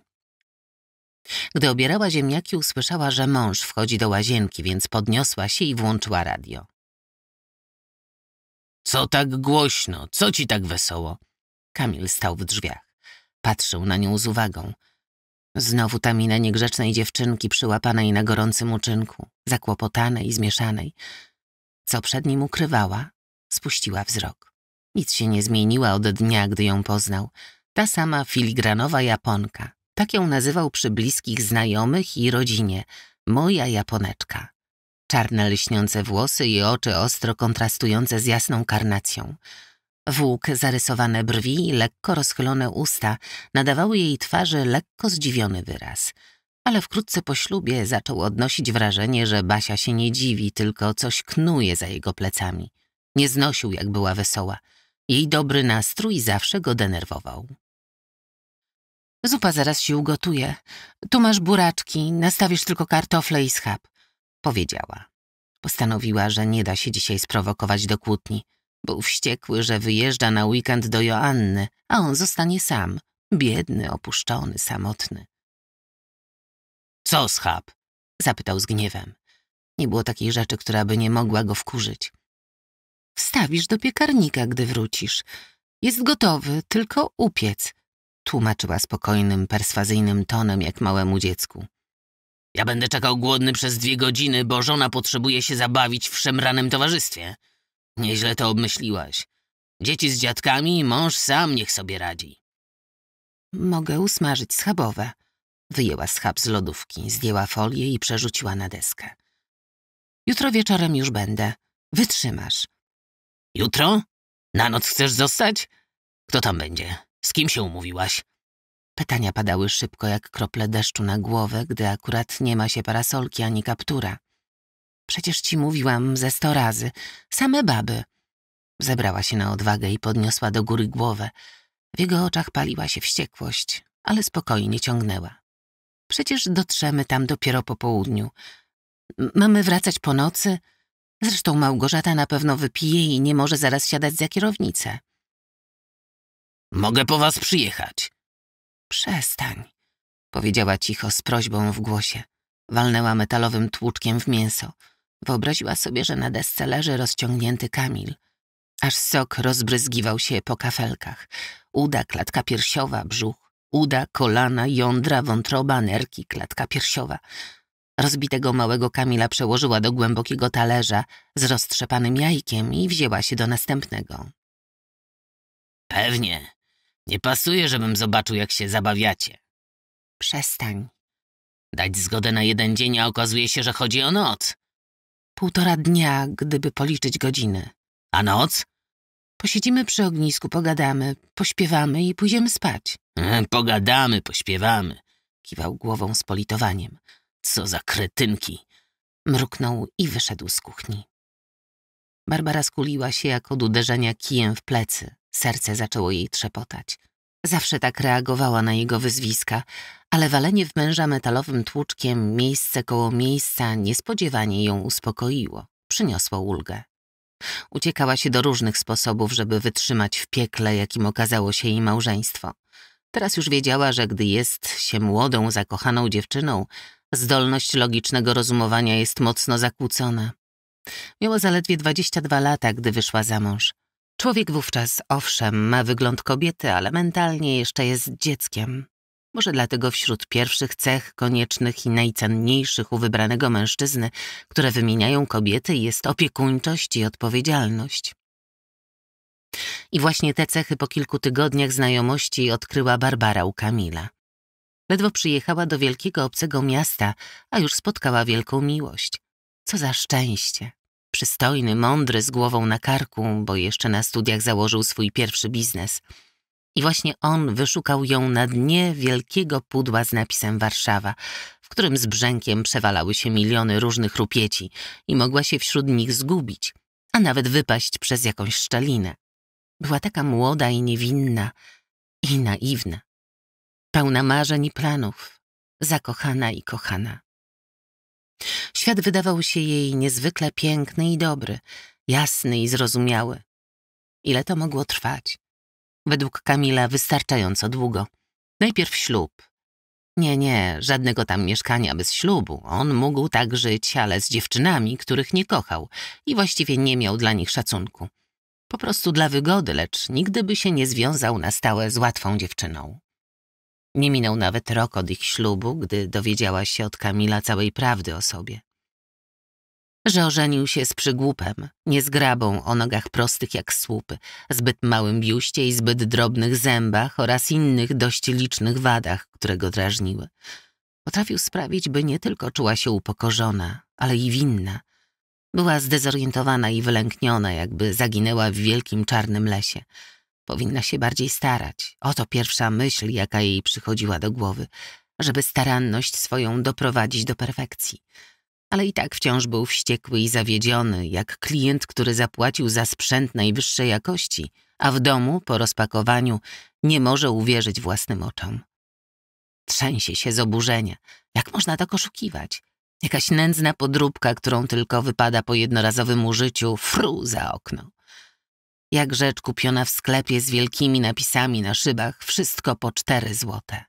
Gdy obierała ziemniaki, usłyszała, że mąż wchodzi do łazienki, więc podniosła się i włączyła radio. Co tak głośno? Co ci tak wesoło? Kamil stał w drzwiach. Patrzył na nią z uwagą. Znowu ta mina niegrzecznej dziewczynki przyłapanej na gorącym uczynku, zakłopotanej, i zmieszanej. Co przed nim ukrywała, spuściła wzrok. Nic się nie zmieniła od dnia, gdy ją poznał. Ta sama filigranowa Japonka, tak ją nazywał przy bliskich znajomych i rodzinie. Moja Japoneczka. Czarne lśniące włosy i oczy ostro kontrastujące z jasną karnacją. Włók, zarysowane brwi i lekko rozchylone usta nadawały jej twarzy lekko zdziwiony wyraz. Ale wkrótce po ślubie zaczął odnosić wrażenie, że Basia się nie dziwi, tylko coś knuje za jego plecami. Nie znosił, jak była wesoła. Jej dobry nastrój zawsze go denerwował. Zupa zaraz się ugotuje. Tu masz buraczki, nastawisz tylko kartofle i schab. Powiedziała. Postanowiła, że nie da się dzisiaj sprowokować do kłótni. Był wściekły, że wyjeżdża na weekend do Joanny, a on zostanie sam. Biedny, opuszczony, samotny. Co schab? Zapytał z gniewem. Nie było takiej rzeczy, która by nie mogła go wkurzyć. Wstawisz do piekarnika, gdy wrócisz. Jest gotowy, tylko upiec. Tłumaczyła spokojnym, perswazyjnym tonem jak małemu dziecku. Ja będę czekał głodny przez dwie godziny, bo żona potrzebuje się zabawić w szemranym towarzystwie. Nieźle to obmyśliłaś. Dzieci z dziadkami, mąż sam niech sobie radzi. Mogę usmażyć schabowe. Wyjęła schab z lodówki, zdjęła folię i przerzuciła na deskę. Jutro wieczorem już będę. Wytrzymasz. Jutro? Na noc chcesz zostać? Kto tam będzie? Z kim się umówiłaś? Pytania padały szybko jak krople deszczu na głowę, gdy akurat nie ma się parasolki ani kaptura. Przecież ci mówiłam ze sto razy. Same baby. Zebrała się na odwagę i podniosła do góry głowę. W jego oczach paliła się wściekłość, ale spokojnie ciągnęła. Przecież dotrzemy tam dopiero po południu. Mamy wracać po nocy? Zresztą Małgorzata na pewno wypije i nie może zaraz siadać za kierownicę. Mogę po was przyjechać. Przestań, powiedziała cicho z prośbą w głosie. Walnęła metalowym tłuczkiem w mięso. Wyobraziła sobie, że na desce leży rozciągnięty Kamil. Aż sok rozbryzgiwał się po kafelkach. Uda, klatka piersiowa, brzuch. Uda, kolana, jądra, wątroba, nerki, klatka piersiowa. Rozbitego małego Kamila przełożyła do głębokiego talerza z roztrzepanym jajkiem i wzięła się do następnego. Pewnie, nie pasuje, żebym zobaczył, jak się zabawiacie. Przestań. Dać zgodę na jeden dzień, a okazuje się, że chodzi o noc. Półtora dnia, gdyby policzyć godziny. A noc? Posiedzimy przy ognisku, pogadamy, pośpiewamy i pójdziemy spać. E, pogadamy, pośpiewamy, kiwał głową z politowaniem. Co za kretynki! Mruknął i wyszedł z kuchni. Barbara skuliła się jak od uderzenia kijem w plecy. Serce zaczęło jej trzepotać. Zawsze tak reagowała na jego wyzwiska, ale walenie w męża metalowym tłuczkiem miejsce koło miejsca niespodziewanie ją uspokoiło, przyniosło ulgę. Uciekała się do różnych sposobów, żeby wytrzymać w piekle, jakim okazało się jej małżeństwo. Teraz już wiedziała, że gdy jest się młodą, zakochaną dziewczyną, zdolność logicznego rozumowania jest mocno zakłócona. Miała zaledwie 22 lata, gdy wyszła za mąż. Człowiek wówczas, owszem, ma wygląd kobiety, ale mentalnie jeszcze jest dzieckiem. Może dlatego wśród pierwszych cech koniecznych i najcenniejszych u wybranego mężczyzny, które wymieniają kobiety, jest opiekuńczość i odpowiedzialność. I właśnie te cechy po kilku tygodniach znajomości odkryła Barbara u Kamila. Ledwo przyjechała do wielkiego obcego miasta, a już spotkała wielką miłość. Co za szczęście! Przystojny, mądry, z głową na karku, bo jeszcze na studiach założył swój pierwszy biznes. I właśnie on wyszukał ją na dnie wielkiego pudła z napisem Warszawa, w którym z brzękiem przewalały się miliony różnych rupieci i mogła się wśród nich zgubić, a nawet wypaść przez jakąś szczelinę. Była taka młoda i niewinna i naiwna, pełna marzeń i planów, zakochana i kochana. Świat wydawał się jej niezwykle piękny i dobry, jasny i zrozumiały. Ile to mogło trwać? Według Kamila wystarczająco długo. Najpierw ślub. Nie, nie, żadnego tam mieszkania bez ślubu. On mógł tak żyć, ale z dziewczynami, których nie kochał i właściwie nie miał dla nich szacunku. Po prostu dla wygody, lecz nigdy by się nie związał na stałe z łatwą dziewczyną. Nie minął nawet rok od ich ślubu, gdy dowiedziała się od Kamila całej prawdy o sobie. Że ożenił się z przygłupem, niezgrabą o nogach prostych jak słupy, zbyt małym biuście i zbyt drobnych zębach oraz innych dość licznych wadach, które go drażniły. Potrafił sprawić, by nie tylko czuła się upokorzona, ale i winna. Była zdezorientowana i wylękniona, jakby zaginęła w wielkim czarnym lesie – Powinna się bardziej starać. Oto pierwsza myśl, jaka jej przychodziła do głowy, żeby staranność swoją doprowadzić do perfekcji. Ale i tak wciąż był wściekły i zawiedziony, jak klient, który zapłacił za sprzęt najwyższej jakości, a w domu, po rozpakowaniu, nie może uwierzyć własnym oczom. Trzęsie się z oburzenia. Jak można tak oszukiwać? Jakaś nędzna podróbka, którą tylko wypada po jednorazowym użyciu, fru za okno jak rzecz kupiona w sklepie z wielkimi napisami na szybach, wszystko po cztery złote.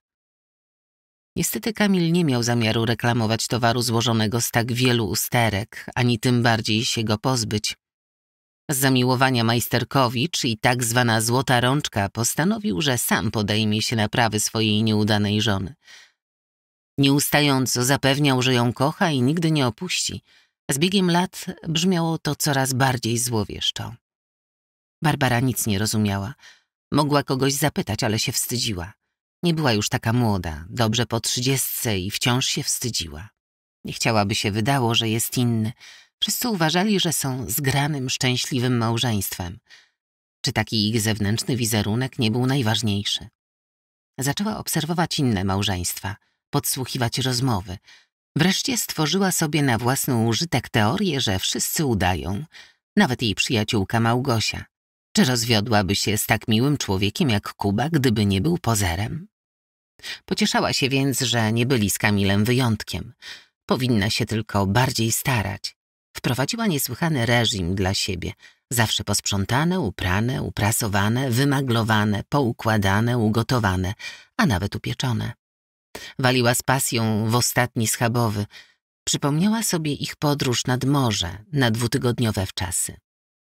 Niestety Kamil nie miał zamiaru reklamować towaru złożonego z tak wielu usterek, ani tym bardziej się go pozbyć. Z zamiłowania Majsterkowicz i tak zwana złota rączka postanowił, że sam podejmie się naprawy swojej nieudanej żony. Nieustająco zapewniał, że ją kocha i nigdy nie opuści. Z biegiem lat brzmiało to coraz bardziej złowieszczo. Barbara nic nie rozumiała. Mogła kogoś zapytać, ale się wstydziła. Nie była już taka młoda, dobrze po trzydziestce i wciąż się wstydziła. Nie chciałaby się wydało, że jest inny. Wszyscy uważali, że są zgranym, szczęśliwym małżeństwem. Czy taki ich zewnętrzny wizerunek nie był najważniejszy? Zaczęła obserwować inne małżeństwa, podsłuchiwać rozmowy. Wreszcie stworzyła sobie na własny użytek teorię, że wszyscy udają, nawet jej przyjaciółka Małgosia, czy rozwiodłaby się z tak miłym człowiekiem jak Kuba, gdyby nie był pozerem? Pocieszała się więc, że nie byli z Kamilem wyjątkiem. Powinna się tylko bardziej starać. Wprowadziła niesłychany reżim dla siebie. Zawsze posprzątane, uprane, uprasowane, wymaglowane, poukładane, ugotowane, a nawet upieczone. Waliła z pasją w ostatni schabowy. Przypomniała sobie ich podróż nad morze na dwutygodniowe wczasy.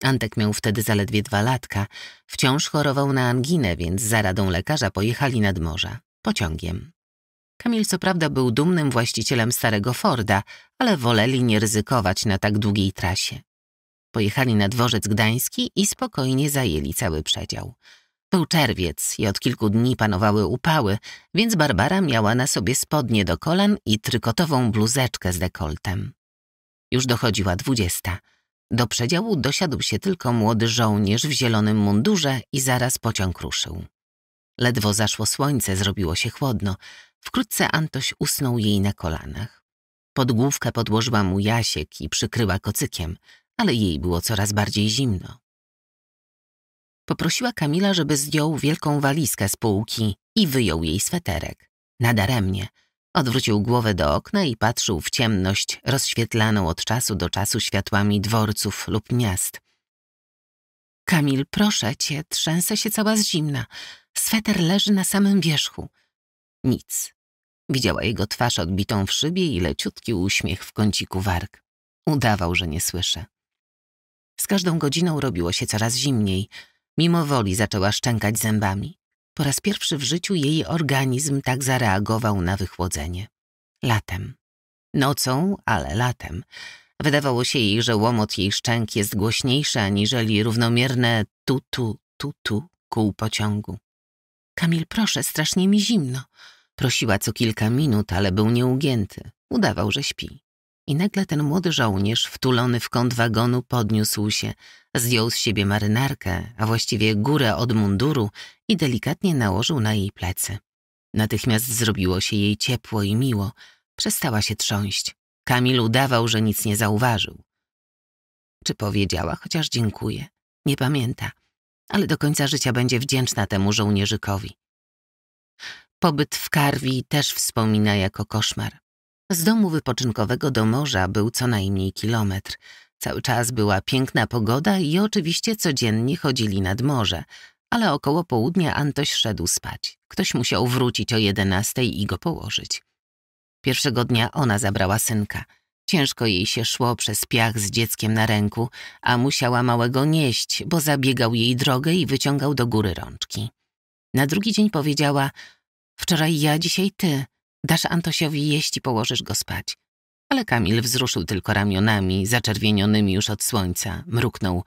Antek miał wtedy zaledwie dwa latka. Wciąż chorował na anginę, więc za radą lekarza pojechali nad morza. Pociągiem. Kamil co prawda był dumnym właścicielem starego Forda, ale woleli nie ryzykować na tak długiej trasie. Pojechali na dworzec gdański i spokojnie zajęli cały przedział. Był czerwiec i od kilku dni panowały upały, więc Barbara miała na sobie spodnie do kolan i trykotową bluzeczkę z dekoltem. Już dochodziła dwudziesta – do przedziału dosiadł się tylko młody żołnierz w zielonym mundurze i zaraz pociąg ruszył. Ledwo zaszło słońce, zrobiło się chłodno. Wkrótce Antoś usnął jej na kolanach. Podgłówkę podłożyła mu Jasiek i przykryła kocykiem, ale jej było coraz bardziej zimno. Poprosiła Kamila, żeby zdjął wielką walizkę z półki i wyjął jej sweterek. Nadaremnie – Odwrócił głowę do okna i patrzył w ciemność rozświetlaną od czasu do czasu światłami dworców lub miast. Kamil, proszę cię, trzęsę się cała z zimna. Sweter leży na samym wierzchu. Nic. Widziała jego twarz odbitą w szybie i leciutki uśmiech w kąciku warg. Udawał, że nie słyszę. Z każdą godziną robiło się coraz zimniej. Mimo woli zaczęła szczękać zębami. Po raz pierwszy w życiu jej organizm tak zareagował na wychłodzenie. Latem. Nocą, ale latem. Wydawało się jej, że łomot jej szczęk jest głośniejszy aniżeli równomierne tutu, tutu kół pociągu. Kamil, proszę, strasznie mi zimno. Prosiła co kilka minut, ale był nieugięty. Udawał, że śpi. I nagle ten młody żołnierz, wtulony w kąt wagonu, podniósł się, zdjął z siebie marynarkę, a właściwie górę od munduru i delikatnie nałożył na jej plecy. Natychmiast zrobiło się jej ciepło i miło. Przestała się trząść. Kamil udawał, że nic nie zauważył. Czy powiedziała, chociaż dziękuję. Nie pamięta, ale do końca życia będzie wdzięczna temu żołnierzykowi. Pobyt w Karwi też wspomina jako koszmar. Z domu wypoczynkowego do morza był co najmniej kilometr. Cały czas była piękna pogoda i oczywiście codziennie chodzili nad morze, ale około południa Antoś szedł spać. Ktoś musiał wrócić o jedenastej i go położyć. Pierwszego dnia ona zabrała synka. Ciężko jej się szło przez piach z dzieckiem na ręku, a musiała małego nieść, bo zabiegał jej drogę i wyciągał do góry rączki. Na drugi dzień powiedziała – wczoraj ja, dzisiaj ty. Dasz Antosiowi jeść i położysz go spać. Ale Kamil wzruszył tylko ramionami, zaczerwienionymi już od słońca, mruknął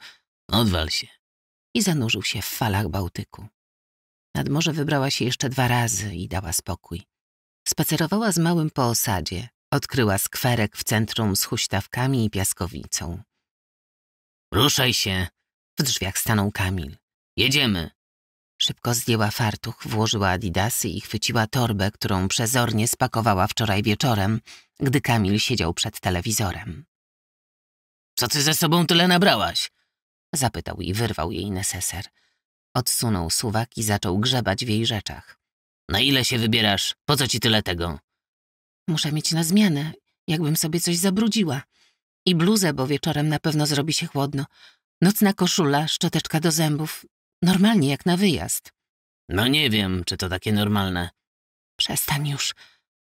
odwal się i zanurzył się w falach Bałtyku. Nad morze wybrała się jeszcze dwa razy i dała spokój. Spacerowała z małym po osadzie, odkryła skwerek w centrum z huśtawkami i piaskowicą. Ruszaj się! W drzwiach stanął Kamil. Jedziemy! Szybko zdjęła fartuch, włożyła adidasy i chwyciła torbę, którą przezornie spakowała wczoraj wieczorem, gdy Kamil siedział przed telewizorem. Co ty ze sobą tyle nabrałaś? Zapytał i wyrwał jej neseser. Odsunął suwak i zaczął grzebać w jej rzeczach. Na ile się wybierasz? Po co ci tyle tego? Muszę mieć na zmianę, jakbym sobie coś zabrudziła. I bluzę, bo wieczorem na pewno zrobi się chłodno. Nocna koszula, szczoteczka do zębów, Normalnie jak na wyjazd. No nie wiem, czy to takie normalne. Przestań już.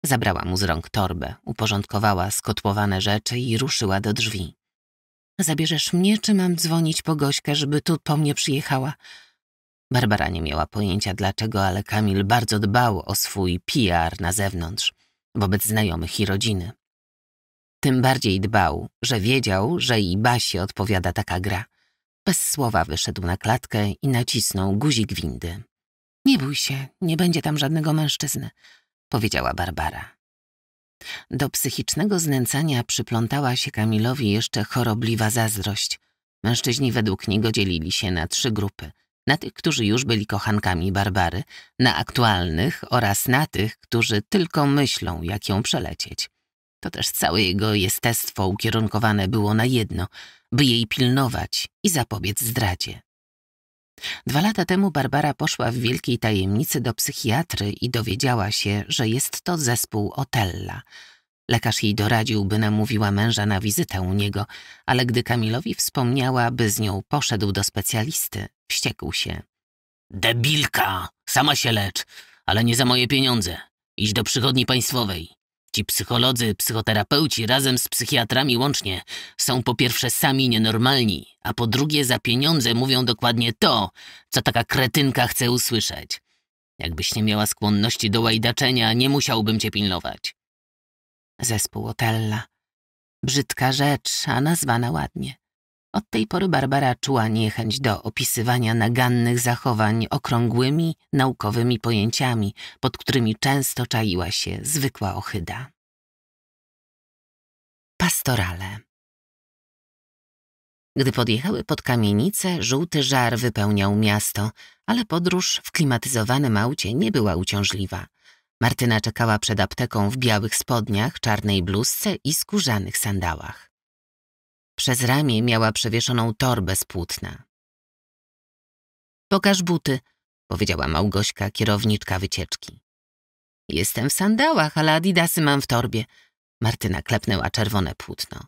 Zabrała mu z rąk torbę, uporządkowała skotłowane rzeczy i ruszyła do drzwi. Zabierzesz mnie, czy mam dzwonić po Gośkę, żeby tu po mnie przyjechała? Barbara nie miała pojęcia dlaczego, ale Kamil bardzo dbał o swój PR na zewnątrz, wobec znajomych i rodziny. Tym bardziej dbał, że wiedział, że i Basi odpowiada taka gra – bez słowa wyszedł na klatkę i nacisnął guzik windy. Nie bój się, nie będzie tam żadnego mężczyzny, powiedziała Barbara. Do psychicznego znęcania przyplątała się Kamilowi jeszcze chorobliwa zazdrość. Mężczyźni według niego dzielili się na trzy grupy. Na tych, którzy już byli kochankami Barbary, na aktualnych oraz na tych, którzy tylko myślą, jak ją przelecieć. To też całe jego jestestwo ukierunkowane było na jedno – by jej pilnować i zapobiec zdradzie. Dwa lata temu Barbara poszła w wielkiej tajemnicy do psychiatry i dowiedziała się, że jest to zespół Otella. Lekarz jej doradził, by namówiła męża na wizytę u niego, ale gdy Kamilowi wspomniała, by z nią poszedł do specjalisty, wściekł się. Debilka! Sama się lecz, ale nie za moje pieniądze. Idź do przychodni państwowej. Ci psycholodzy, psychoterapeuci razem z psychiatrami łącznie są po pierwsze sami nienormalni, a po drugie za pieniądze mówią dokładnie to, co taka kretynka chce usłyszeć. Jakbyś nie miała skłonności do łajdaczenia, nie musiałbym cię pilnować. Zespół Otella. Brzydka rzecz, a nazwana ładnie. Od tej pory Barbara czuła niechęć do opisywania nagannych zachowań okrągłymi, naukowymi pojęciami, pod którymi często czaiła się zwykła ohyda. Pastorale Gdy podjechały pod kamienicę, żółty żar wypełniał miasto, ale podróż w klimatyzowanym aucie nie była uciążliwa. Martyna czekała przed apteką w białych spodniach, czarnej bluzce i skórzanych sandałach. Przez ramię miała przewieszoną torbę z płótna. Pokaż buty, powiedziała Małgośka, kierowniczka wycieczki. Jestem w sandałach, ale adidasy mam w torbie. Martyna klepnęła czerwone płótno.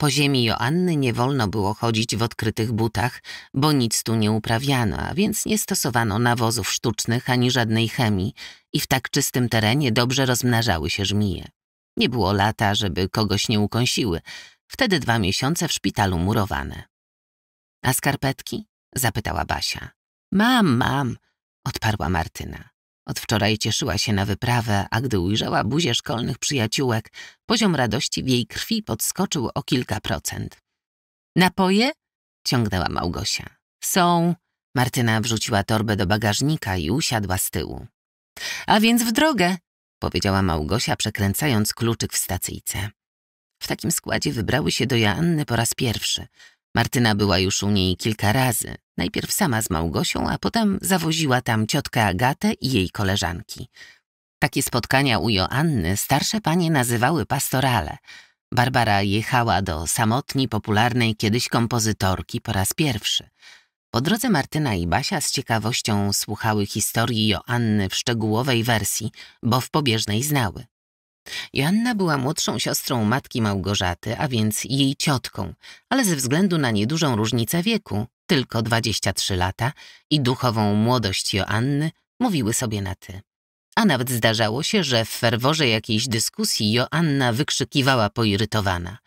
Po ziemi Joanny nie wolno było chodzić w odkrytych butach, bo nic tu nie uprawiano, a więc nie stosowano nawozów sztucznych ani żadnej chemii i w tak czystym terenie dobrze rozmnażały się żmije. Nie było lata, żeby kogoś nie ukąsiły, Wtedy dwa miesiące w szpitalu murowane. A skarpetki? zapytała Basia. Mam, mam, odparła Martyna. Od wczoraj cieszyła się na wyprawę, a gdy ujrzała buzię szkolnych przyjaciółek, poziom radości w jej krwi podskoczył o kilka procent. Napoje? ciągnęła Małgosia. Są. Martyna wrzuciła torbę do bagażnika i usiadła z tyłu. A więc w drogę, powiedziała Małgosia, przekręcając kluczyk w stacyjce. W takim składzie wybrały się do Joanny po raz pierwszy. Martyna była już u niej kilka razy. Najpierw sama z Małgosią, a potem zawoziła tam ciotkę Agatę i jej koleżanki. Takie spotkania u Joanny starsze panie nazywały pastorale. Barbara jechała do samotni popularnej kiedyś kompozytorki po raz pierwszy. Po drodze Martyna i Basia z ciekawością słuchały historii Joanny w szczegółowej wersji, bo w pobieżnej znały. Joanna była młodszą siostrą matki Małgorzaty, a więc jej ciotką, ale ze względu na niedużą różnicę wieku, tylko 23 lata, i duchową młodość Joanny, mówiły sobie na ty. A nawet zdarzało się, że w ferworze jakiejś dyskusji Joanna wykrzykiwała poirytowana.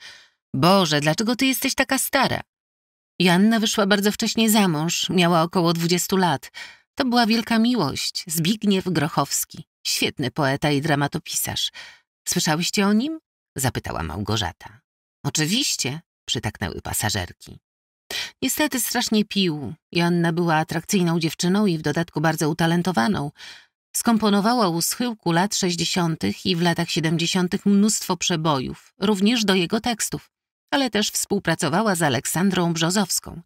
Boże, dlaczego ty jesteś taka stara? Joanna wyszła bardzo wcześnie za mąż, miała około 20 lat. To była wielka miłość, Zbigniew Grochowski. Świetny poeta i dramatopisarz. Słyszałyście o nim? Zapytała Małgorzata. Oczywiście, przytaknęły pasażerki. Niestety strasznie pił. Joanna była atrakcyjną dziewczyną i w dodatku bardzo utalentowaną. Skomponowała u schyłku lat 60. i w latach 70. mnóstwo przebojów, również do jego tekstów, ale też współpracowała z Aleksandrą Brzozowską.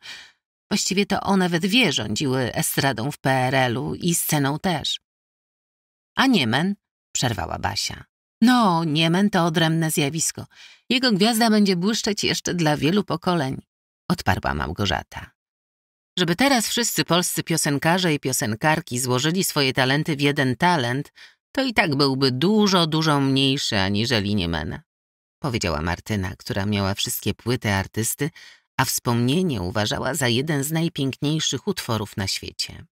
Właściwie to one we dwie rządziły estradą w PRL-u i sceną też. A Niemen, przerwała Basia. No, Niemen to odrębne zjawisko. Jego gwiazda będzie błyszczeć jeszcze dla wielu pokoleń, odparła Małgorzata. Żeby teraz wszyscy polscy piosenkarze i piosenkarki złożyli swoje talenty w jeden talent, to i tak byłby dużo, dużo mniejszy aniżeli Niemena. Powiedziała Martyna, która miała wszystkie płyty artysty, a wspomnienie uważała za jeden z najpiękniejszych utworów na świecie.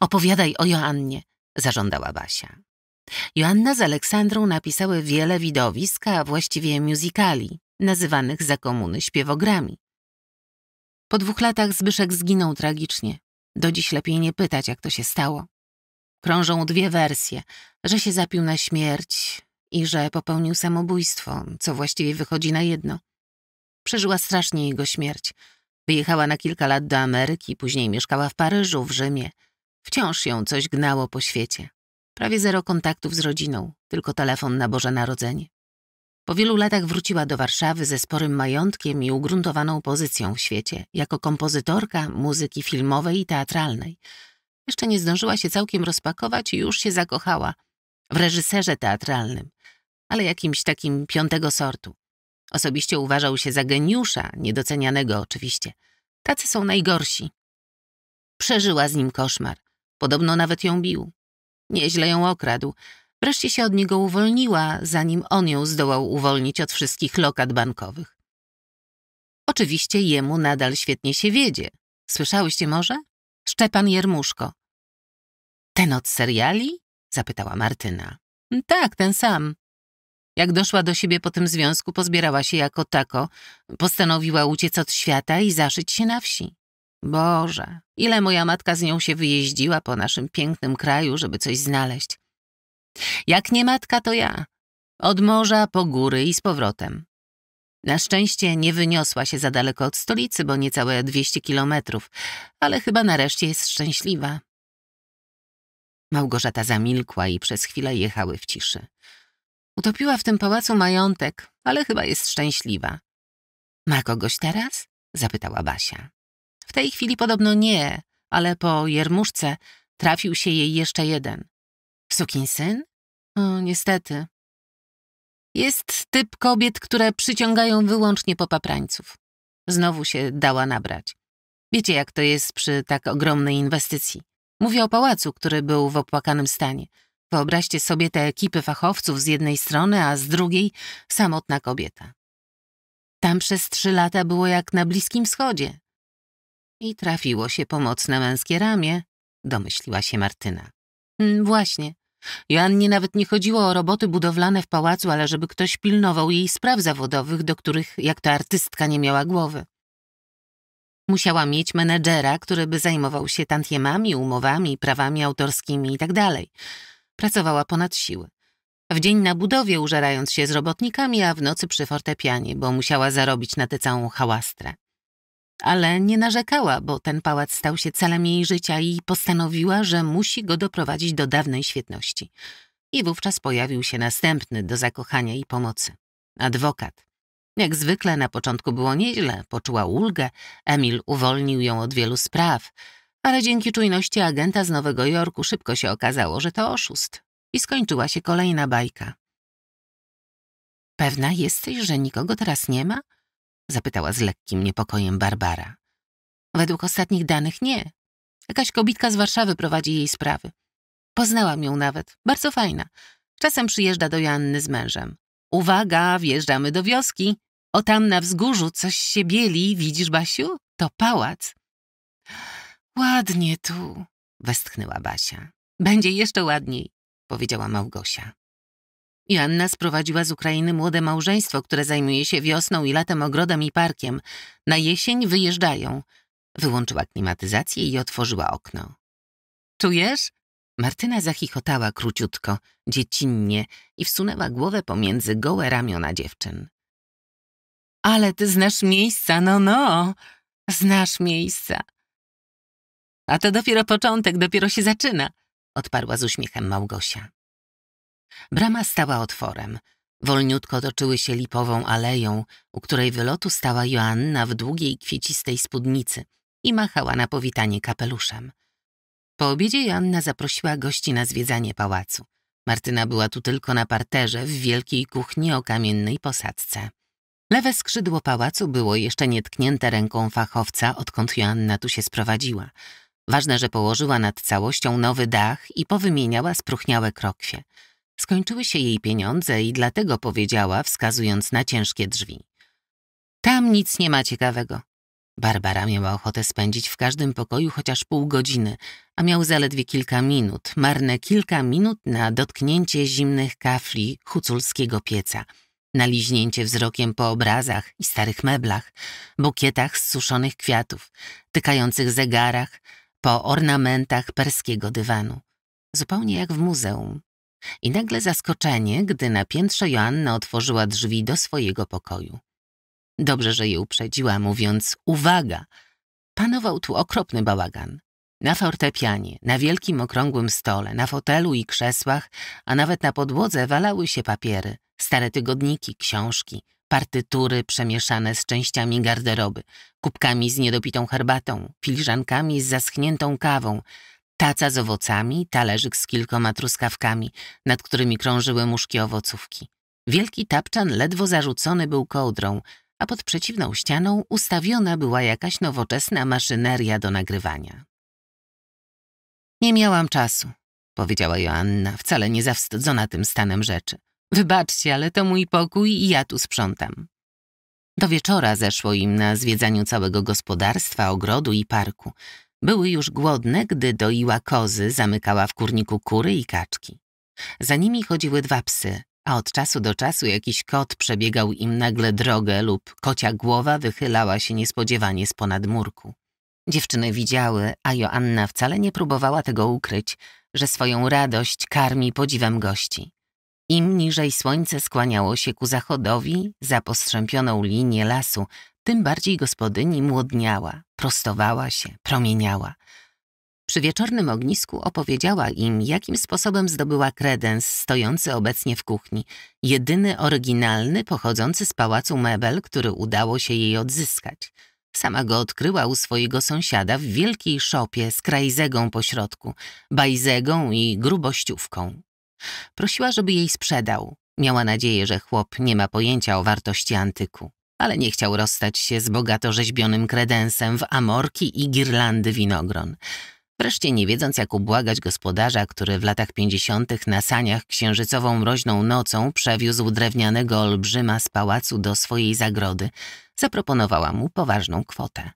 Opowiadaj o Joannie, zażądała Basia. Joanna z Aleksandrą napisały wiele widowisk, a właściwie musicali, nazywanych za komuny śpiewogrami. Po dwóch latach Zbyszek zginął tragicznie. Do dziś lepiej nie pytać, jak to się stało. Krążą dwie wersje, że się zapił na śmierć i że popełnił samobójstwo, co właściwie wychodzi na jedno. Przeżyła strasznie jego śmierć. Wyjechała na kilka lat do Ameryki, później mieszkała w Paryżu, w Rzymie. Wciąż ją coś gnało po świecie. Prawie zero kontaktów z rodziną, tylko telefon na Boże Narodzenie. Po wielu latach wróciła do Warszawy ze sporym majątkiem i ugruntowaną pozycją w świecie, jako kompozytorka muzyki filmowej i teatralnej. Jeszcze nie zdążyła się całkiem rozpakować i już się zakochała w reżyserze teatralnym, ale jakimś takim piątego sortu. Osobiście uważał się za geniusza, niedocenianego oczywiście. Tacy są najgorsi. Przeżyła z nim koszmar. Podobno nawet ją bił. Nieźle ją okradł. Wreszcie się od niego uwolniła, zanim on ją zdołał uwolnić od wszystkich lokat bankowych. Oczywiście jemu nadal świetnie się wiedzie. Słyszałyście może? Szczepan Jermuszko. Ten od seriali? Zapytała Martyna. Mm, tak, ten sam. Jak doszła do siebie po tym związku, pozbierała się jako tako, postanowiła uciec od świata i zaszyć się na wsi. Boże, ile moja matka z nią się wyjeździła po naszym pięknym kraju, żeby coś znaleźć. Jak nie matka, to ja. Od morza po góry i z powrotem. Na szczęście nie wyniosła się za daleko od stolicy, bo niecałe 200 kilometrów, ale chyba nareszcie jest szczęśliwa. Małgorzata zamilkła i przez chwilę jechały w ciszy. Utopiła w tym pałacu majątek, ale chyba jest szczęśliwa. Ma kogoś teraz? zapytała Basia. W tej chwili podobno nie, ale po Jermuszce trafił się jej jeszcze jeden. Sukinsyn? O, niestety. Jest typ kobiet, które przyciągają wyłącznie popaprańców. Znowu się dała nabrać. Wiecie, jak to jest przy tak ogromnej inwestycji. Mówię o pałacu, który był w opłakanym stanie. Wyobraźcie sobie te ekipy fachowców z jednej strony, a z drugiej samotna kobieta. Tam przez trzy lata było jak na Bliskim Wschodzie. I trafiło się pomocne męskie ramię, domyśliła się Martyna. Mm, właśnie. Joannie nawet nie chodziło o roboty budowlane w pałacu, ale żeby ktoś pilnował jej spraw zawodowych, do których, jak to artystka, nie miała głowy. Musiała mieć menedżera, który by zajmował się tantiemami, umowami, prawami autorskimi itd. Tak Pracowała ponad siły. W dzień na budowie użerając się z robotnikami, a w nocy przy fortepianie, bo musiała zarobić na tę całą hałastrę. Ale nie narzekała, bo ten pałac stał się celem jej życia i postanowiła, że musi go doprowadzić do dawnej świetności. I wówczas pojawił się następny do zakochania i pomocy. Adwokat. Jak zwykle na początku było nieźle, poczuła ulgę, Emil uwolnił ją od wielu spraw, ale dzięki czujności agenta z Nowego Jorku szybko się okazało, że to oszust. I skończyła się kolejna bajka. Pewna jesteś, że nikogo teraz nie ma? Zapytała z lekkim niepokojem Barbara. Według ostatnich danych nie. Jakaś kobitka z Warszawy prowadzi jej sprawy. Poznałam ją nawet. Bardzo fajna. Czasem przyjeżdża do Joanny z mężem. Uwaga, wjeżdżamy do wioski. O tam na wzgórzu coś się bieli, widzisz, Basiu? To pałac. Ładnie tu, westchnęła Basia. Będzie jeszcze ładniej, powiedziała Małgosia. Joanna sprowadziła z Ukrainy młode małżeństwo, które zajmuje się wiosną i latem ogrodem i parkiem. Na jesień wyjeżdżają. Wyłączyła klimatyzację i otworzyła okno. Czujesz? Martyna zachichotała króciutko, dziecinnie i wsunęła głowę pomiędzy gołe ramiona dziewczyn. Ale ty znasz miejsca, no no! Znasz miejsca! A to dopiero początek, dopiero się zaczyna, odparła z uśmiechem Małgosia. Brama stała otworem. Wolniutko toczyły się lipową aleją, u której wylotu stała Joanna w długiej, kwiecistej spódnicy i machała na powitanie kapeluszem. Po obiedzie Joanna zaprosiła gości na zwiedzanie pałacu. Martyna była tu tylko na parterze w wielkiej kuchni o kamiennej posadzce. Lewe skrzydło pałacu było jeszcze nietknięte ręką fachowca, odkąd Joanna tu się sprowadziła. Ważne, że położyła nad całością nowy dach i powymieniała spróchniałe krokwie. Skończyły się jej pieniądze i dlatego powiedziała, wskazując na ciężkie drzwi. Tam nic nie ma ciekawego. Barbara miała ochotę spędzić w każdym pokoju chociaż pół godziny, a miał zaledwie kilka minut, marne kilka minut na dotknięcie zimnych kafli huculskiego pieca, na liźnięcie wzrokiem po obrazach i starych meblach, bukietach z suszonych kwiatów, tykających zegarach, po ornamentach perskiego dywanu. Zupełnie jak w muzeum, i nagle zaskoczenie, gdy na piętrze Joanna otworzyła drzwi do swojego pokoju. Dobrze, że je uprzedziła, mówiąc uwaga. Panował tu okropny bałagan. Na fortepianie, na wielkim okrągłym stole, na fotelu i krzesłach, a nawet na podłodze walały się papiery, stare tygodniki, książki, partytury przemieszane z częściami garderoby, kubkami z niedopitą herbatą, filiżankami z zaschniętą kawą, Taca z owocami, talerzyk z kilkoma truskawkami, nad którymi krążyły muszki owocówki. Wielki tapczan ledwo zarzucony był kołdrą, a pod przeciwną ścianą ustawiona była jakaś nowoczesna maszyneria do nagrywania. Nie miałam czasu, powiedziała Joanna, wcale nie zawstydzona tym stanem rzeczy. Wybaczcie, ale to mój pokój i ja tu sprzątam. Do wieczora zeszło im na zwiedzaniu całego gospodarstwa, ogrodu i parku. Były już głodne, gdy doiła kozy, zamykała w kurniku kury i kaczki. Za nimi chodziły dwa psy, a od czasu do czasu jakiś kot przebiegał im nagle drogę lub kocia głowa wychylała się niespodziewanie z ponad murku. Dziewczyny widziały, a Joanna wcale nie próbowała tego ukryć, że swoją radość karmi podziwem gości. Im niżej słońce skłaniało się ku zachodowi, za postrzępioną linię lasu tym bardziej gospodyni młodniała, prostowała się, promieniała. Przy wieczornym ognisku opowiedziała im, jakim sposobem zdobyła kredens stojący obecnie w kuchni, jedyny oryginalny pochodzący z pałacu mebel, który udało się jej odzyskać. Sama go odkryła u swojego sąsiada w wielkiej szopie z krajzegą pośrodku, bajzegą i grubościówką. Prosiła, żeby jej sprzedał. Miała nadzieję, że chłop nie ma pojęcia o wartości antyku ale nie chciał rozstać się z bogato rzeźbionym kredensem w amorki i girlandy winogron. Wreszcie nie wiedząc, jak ubłagać gospodarza, który w latach pięćdziesiątych na saniach księżycową mroźną nocą przewiózł drewnianego olbrzyma z pałacu do swojej zagrody, zaproponowała mu poważną kwotę.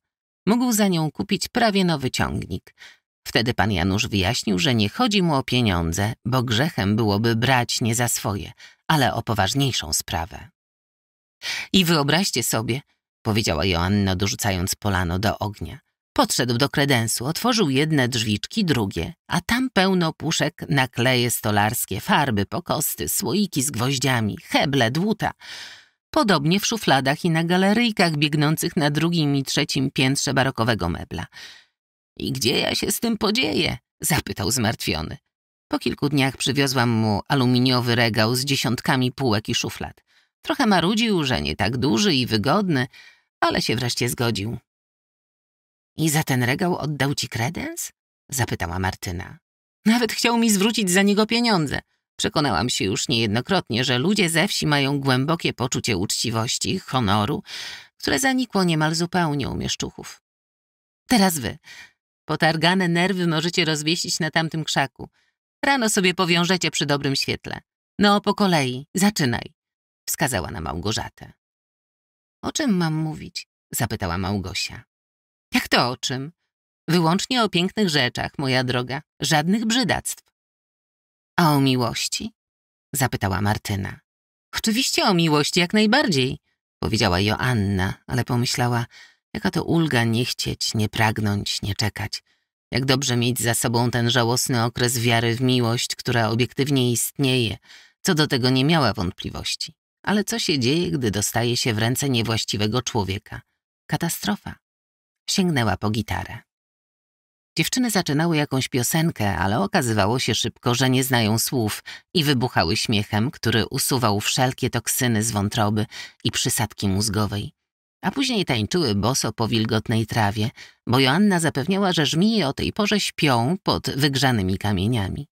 Mógł za nią kupić prawie nowy ciągnik. Wtedy pan Janusz wyjaśnił, że nie chodzi mu o pieniądze, bo grzechem byłoby brać nie za swoje, ale o poważniejszą sprawę. I wyobraźcie sobie, powiedziała Joanna, dorzucając polano do ognia. Podszedł do kredensu, otworzył jedne drzwiczki, drugie, a tam pełno puszek na kleje stolarskie, farby, pokosty, słoiki z gwoździami, heble, dłuta. Podobnie w szufladach i na galeryjkach biegnących na drugim i trzecim piętrze barokowego mebla. I gdzie ja się z tym podzieję? zapytał zmartwiony. Po kilku dniach przywiozłam mu aluminiowy regał z dziesiątkami półek i szuflad. Trochę marudził, że nie tak duży i wygodny, ale się wreszcie zgodził. I za ten regał oddał ci kredens? Zapytała Martyna. Nawet chciał mi zwrócić za niego pieniądze. Przekonałam się już niejednokrotnie, że ludzie ze wsi mają głębokie poczucie uczciwości, honoru, które zanikło niemal zupełnie u mieszczuchów. Teraz wy. Potargane nerwy możecie rozwiesić na tamtym krzaku. Rano sobie powiążecie przy dobrym świetle. No, po kolei. Zaczynaj wskazała na Małgorzatę. O czym mam mówić? zapytała Małgosia. Jak to o czym? Wyłącznie o pięknych rzeczach, moja droga, żadnych brzydactw. A o miłości? zapytała Martyna. Oczywiście o miłości jak najbardziej, powiedziała Joanna, ale pomyślała, jaka to ulga nie chcieć, nie pragnąć, nie czekać. Jak dobrze mieć za sobą ten żałosny okres wiary w miłość, która obiektywnie istnieje. Co do tego nie miała wątpliwości. Ale co się dzieje, gdy dostaje się w ręce niewłaściwego człowieka? Katastrofa. Sięgnęła po gitarę. Dziewczyny zaczynały jakąś piosenkę, ale okazywało się szybko, że nie znają słów i wybuchały śmiechem, który usuwał wszelkie toksyny z wątroby i przysadki mózgowej. A później tańczyły boso po wilgotnej trawie, bo Joanna zapewniała, że żmije o tej porze śpią pod wygrzanymi kamieniami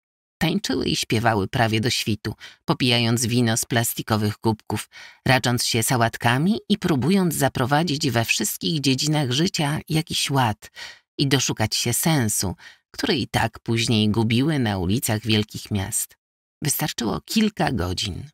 tańczyły i śpiewały prawie do świtu, popijając wino z plastikowych kubków, radząc się sałatkami i próbując zaprowadzić we wszystkich dziedzinach życia jakiś ład i doszukać się sensu, który i tak później gubiły na ulicach wielkich miast. Wystarczyło kilka godzin.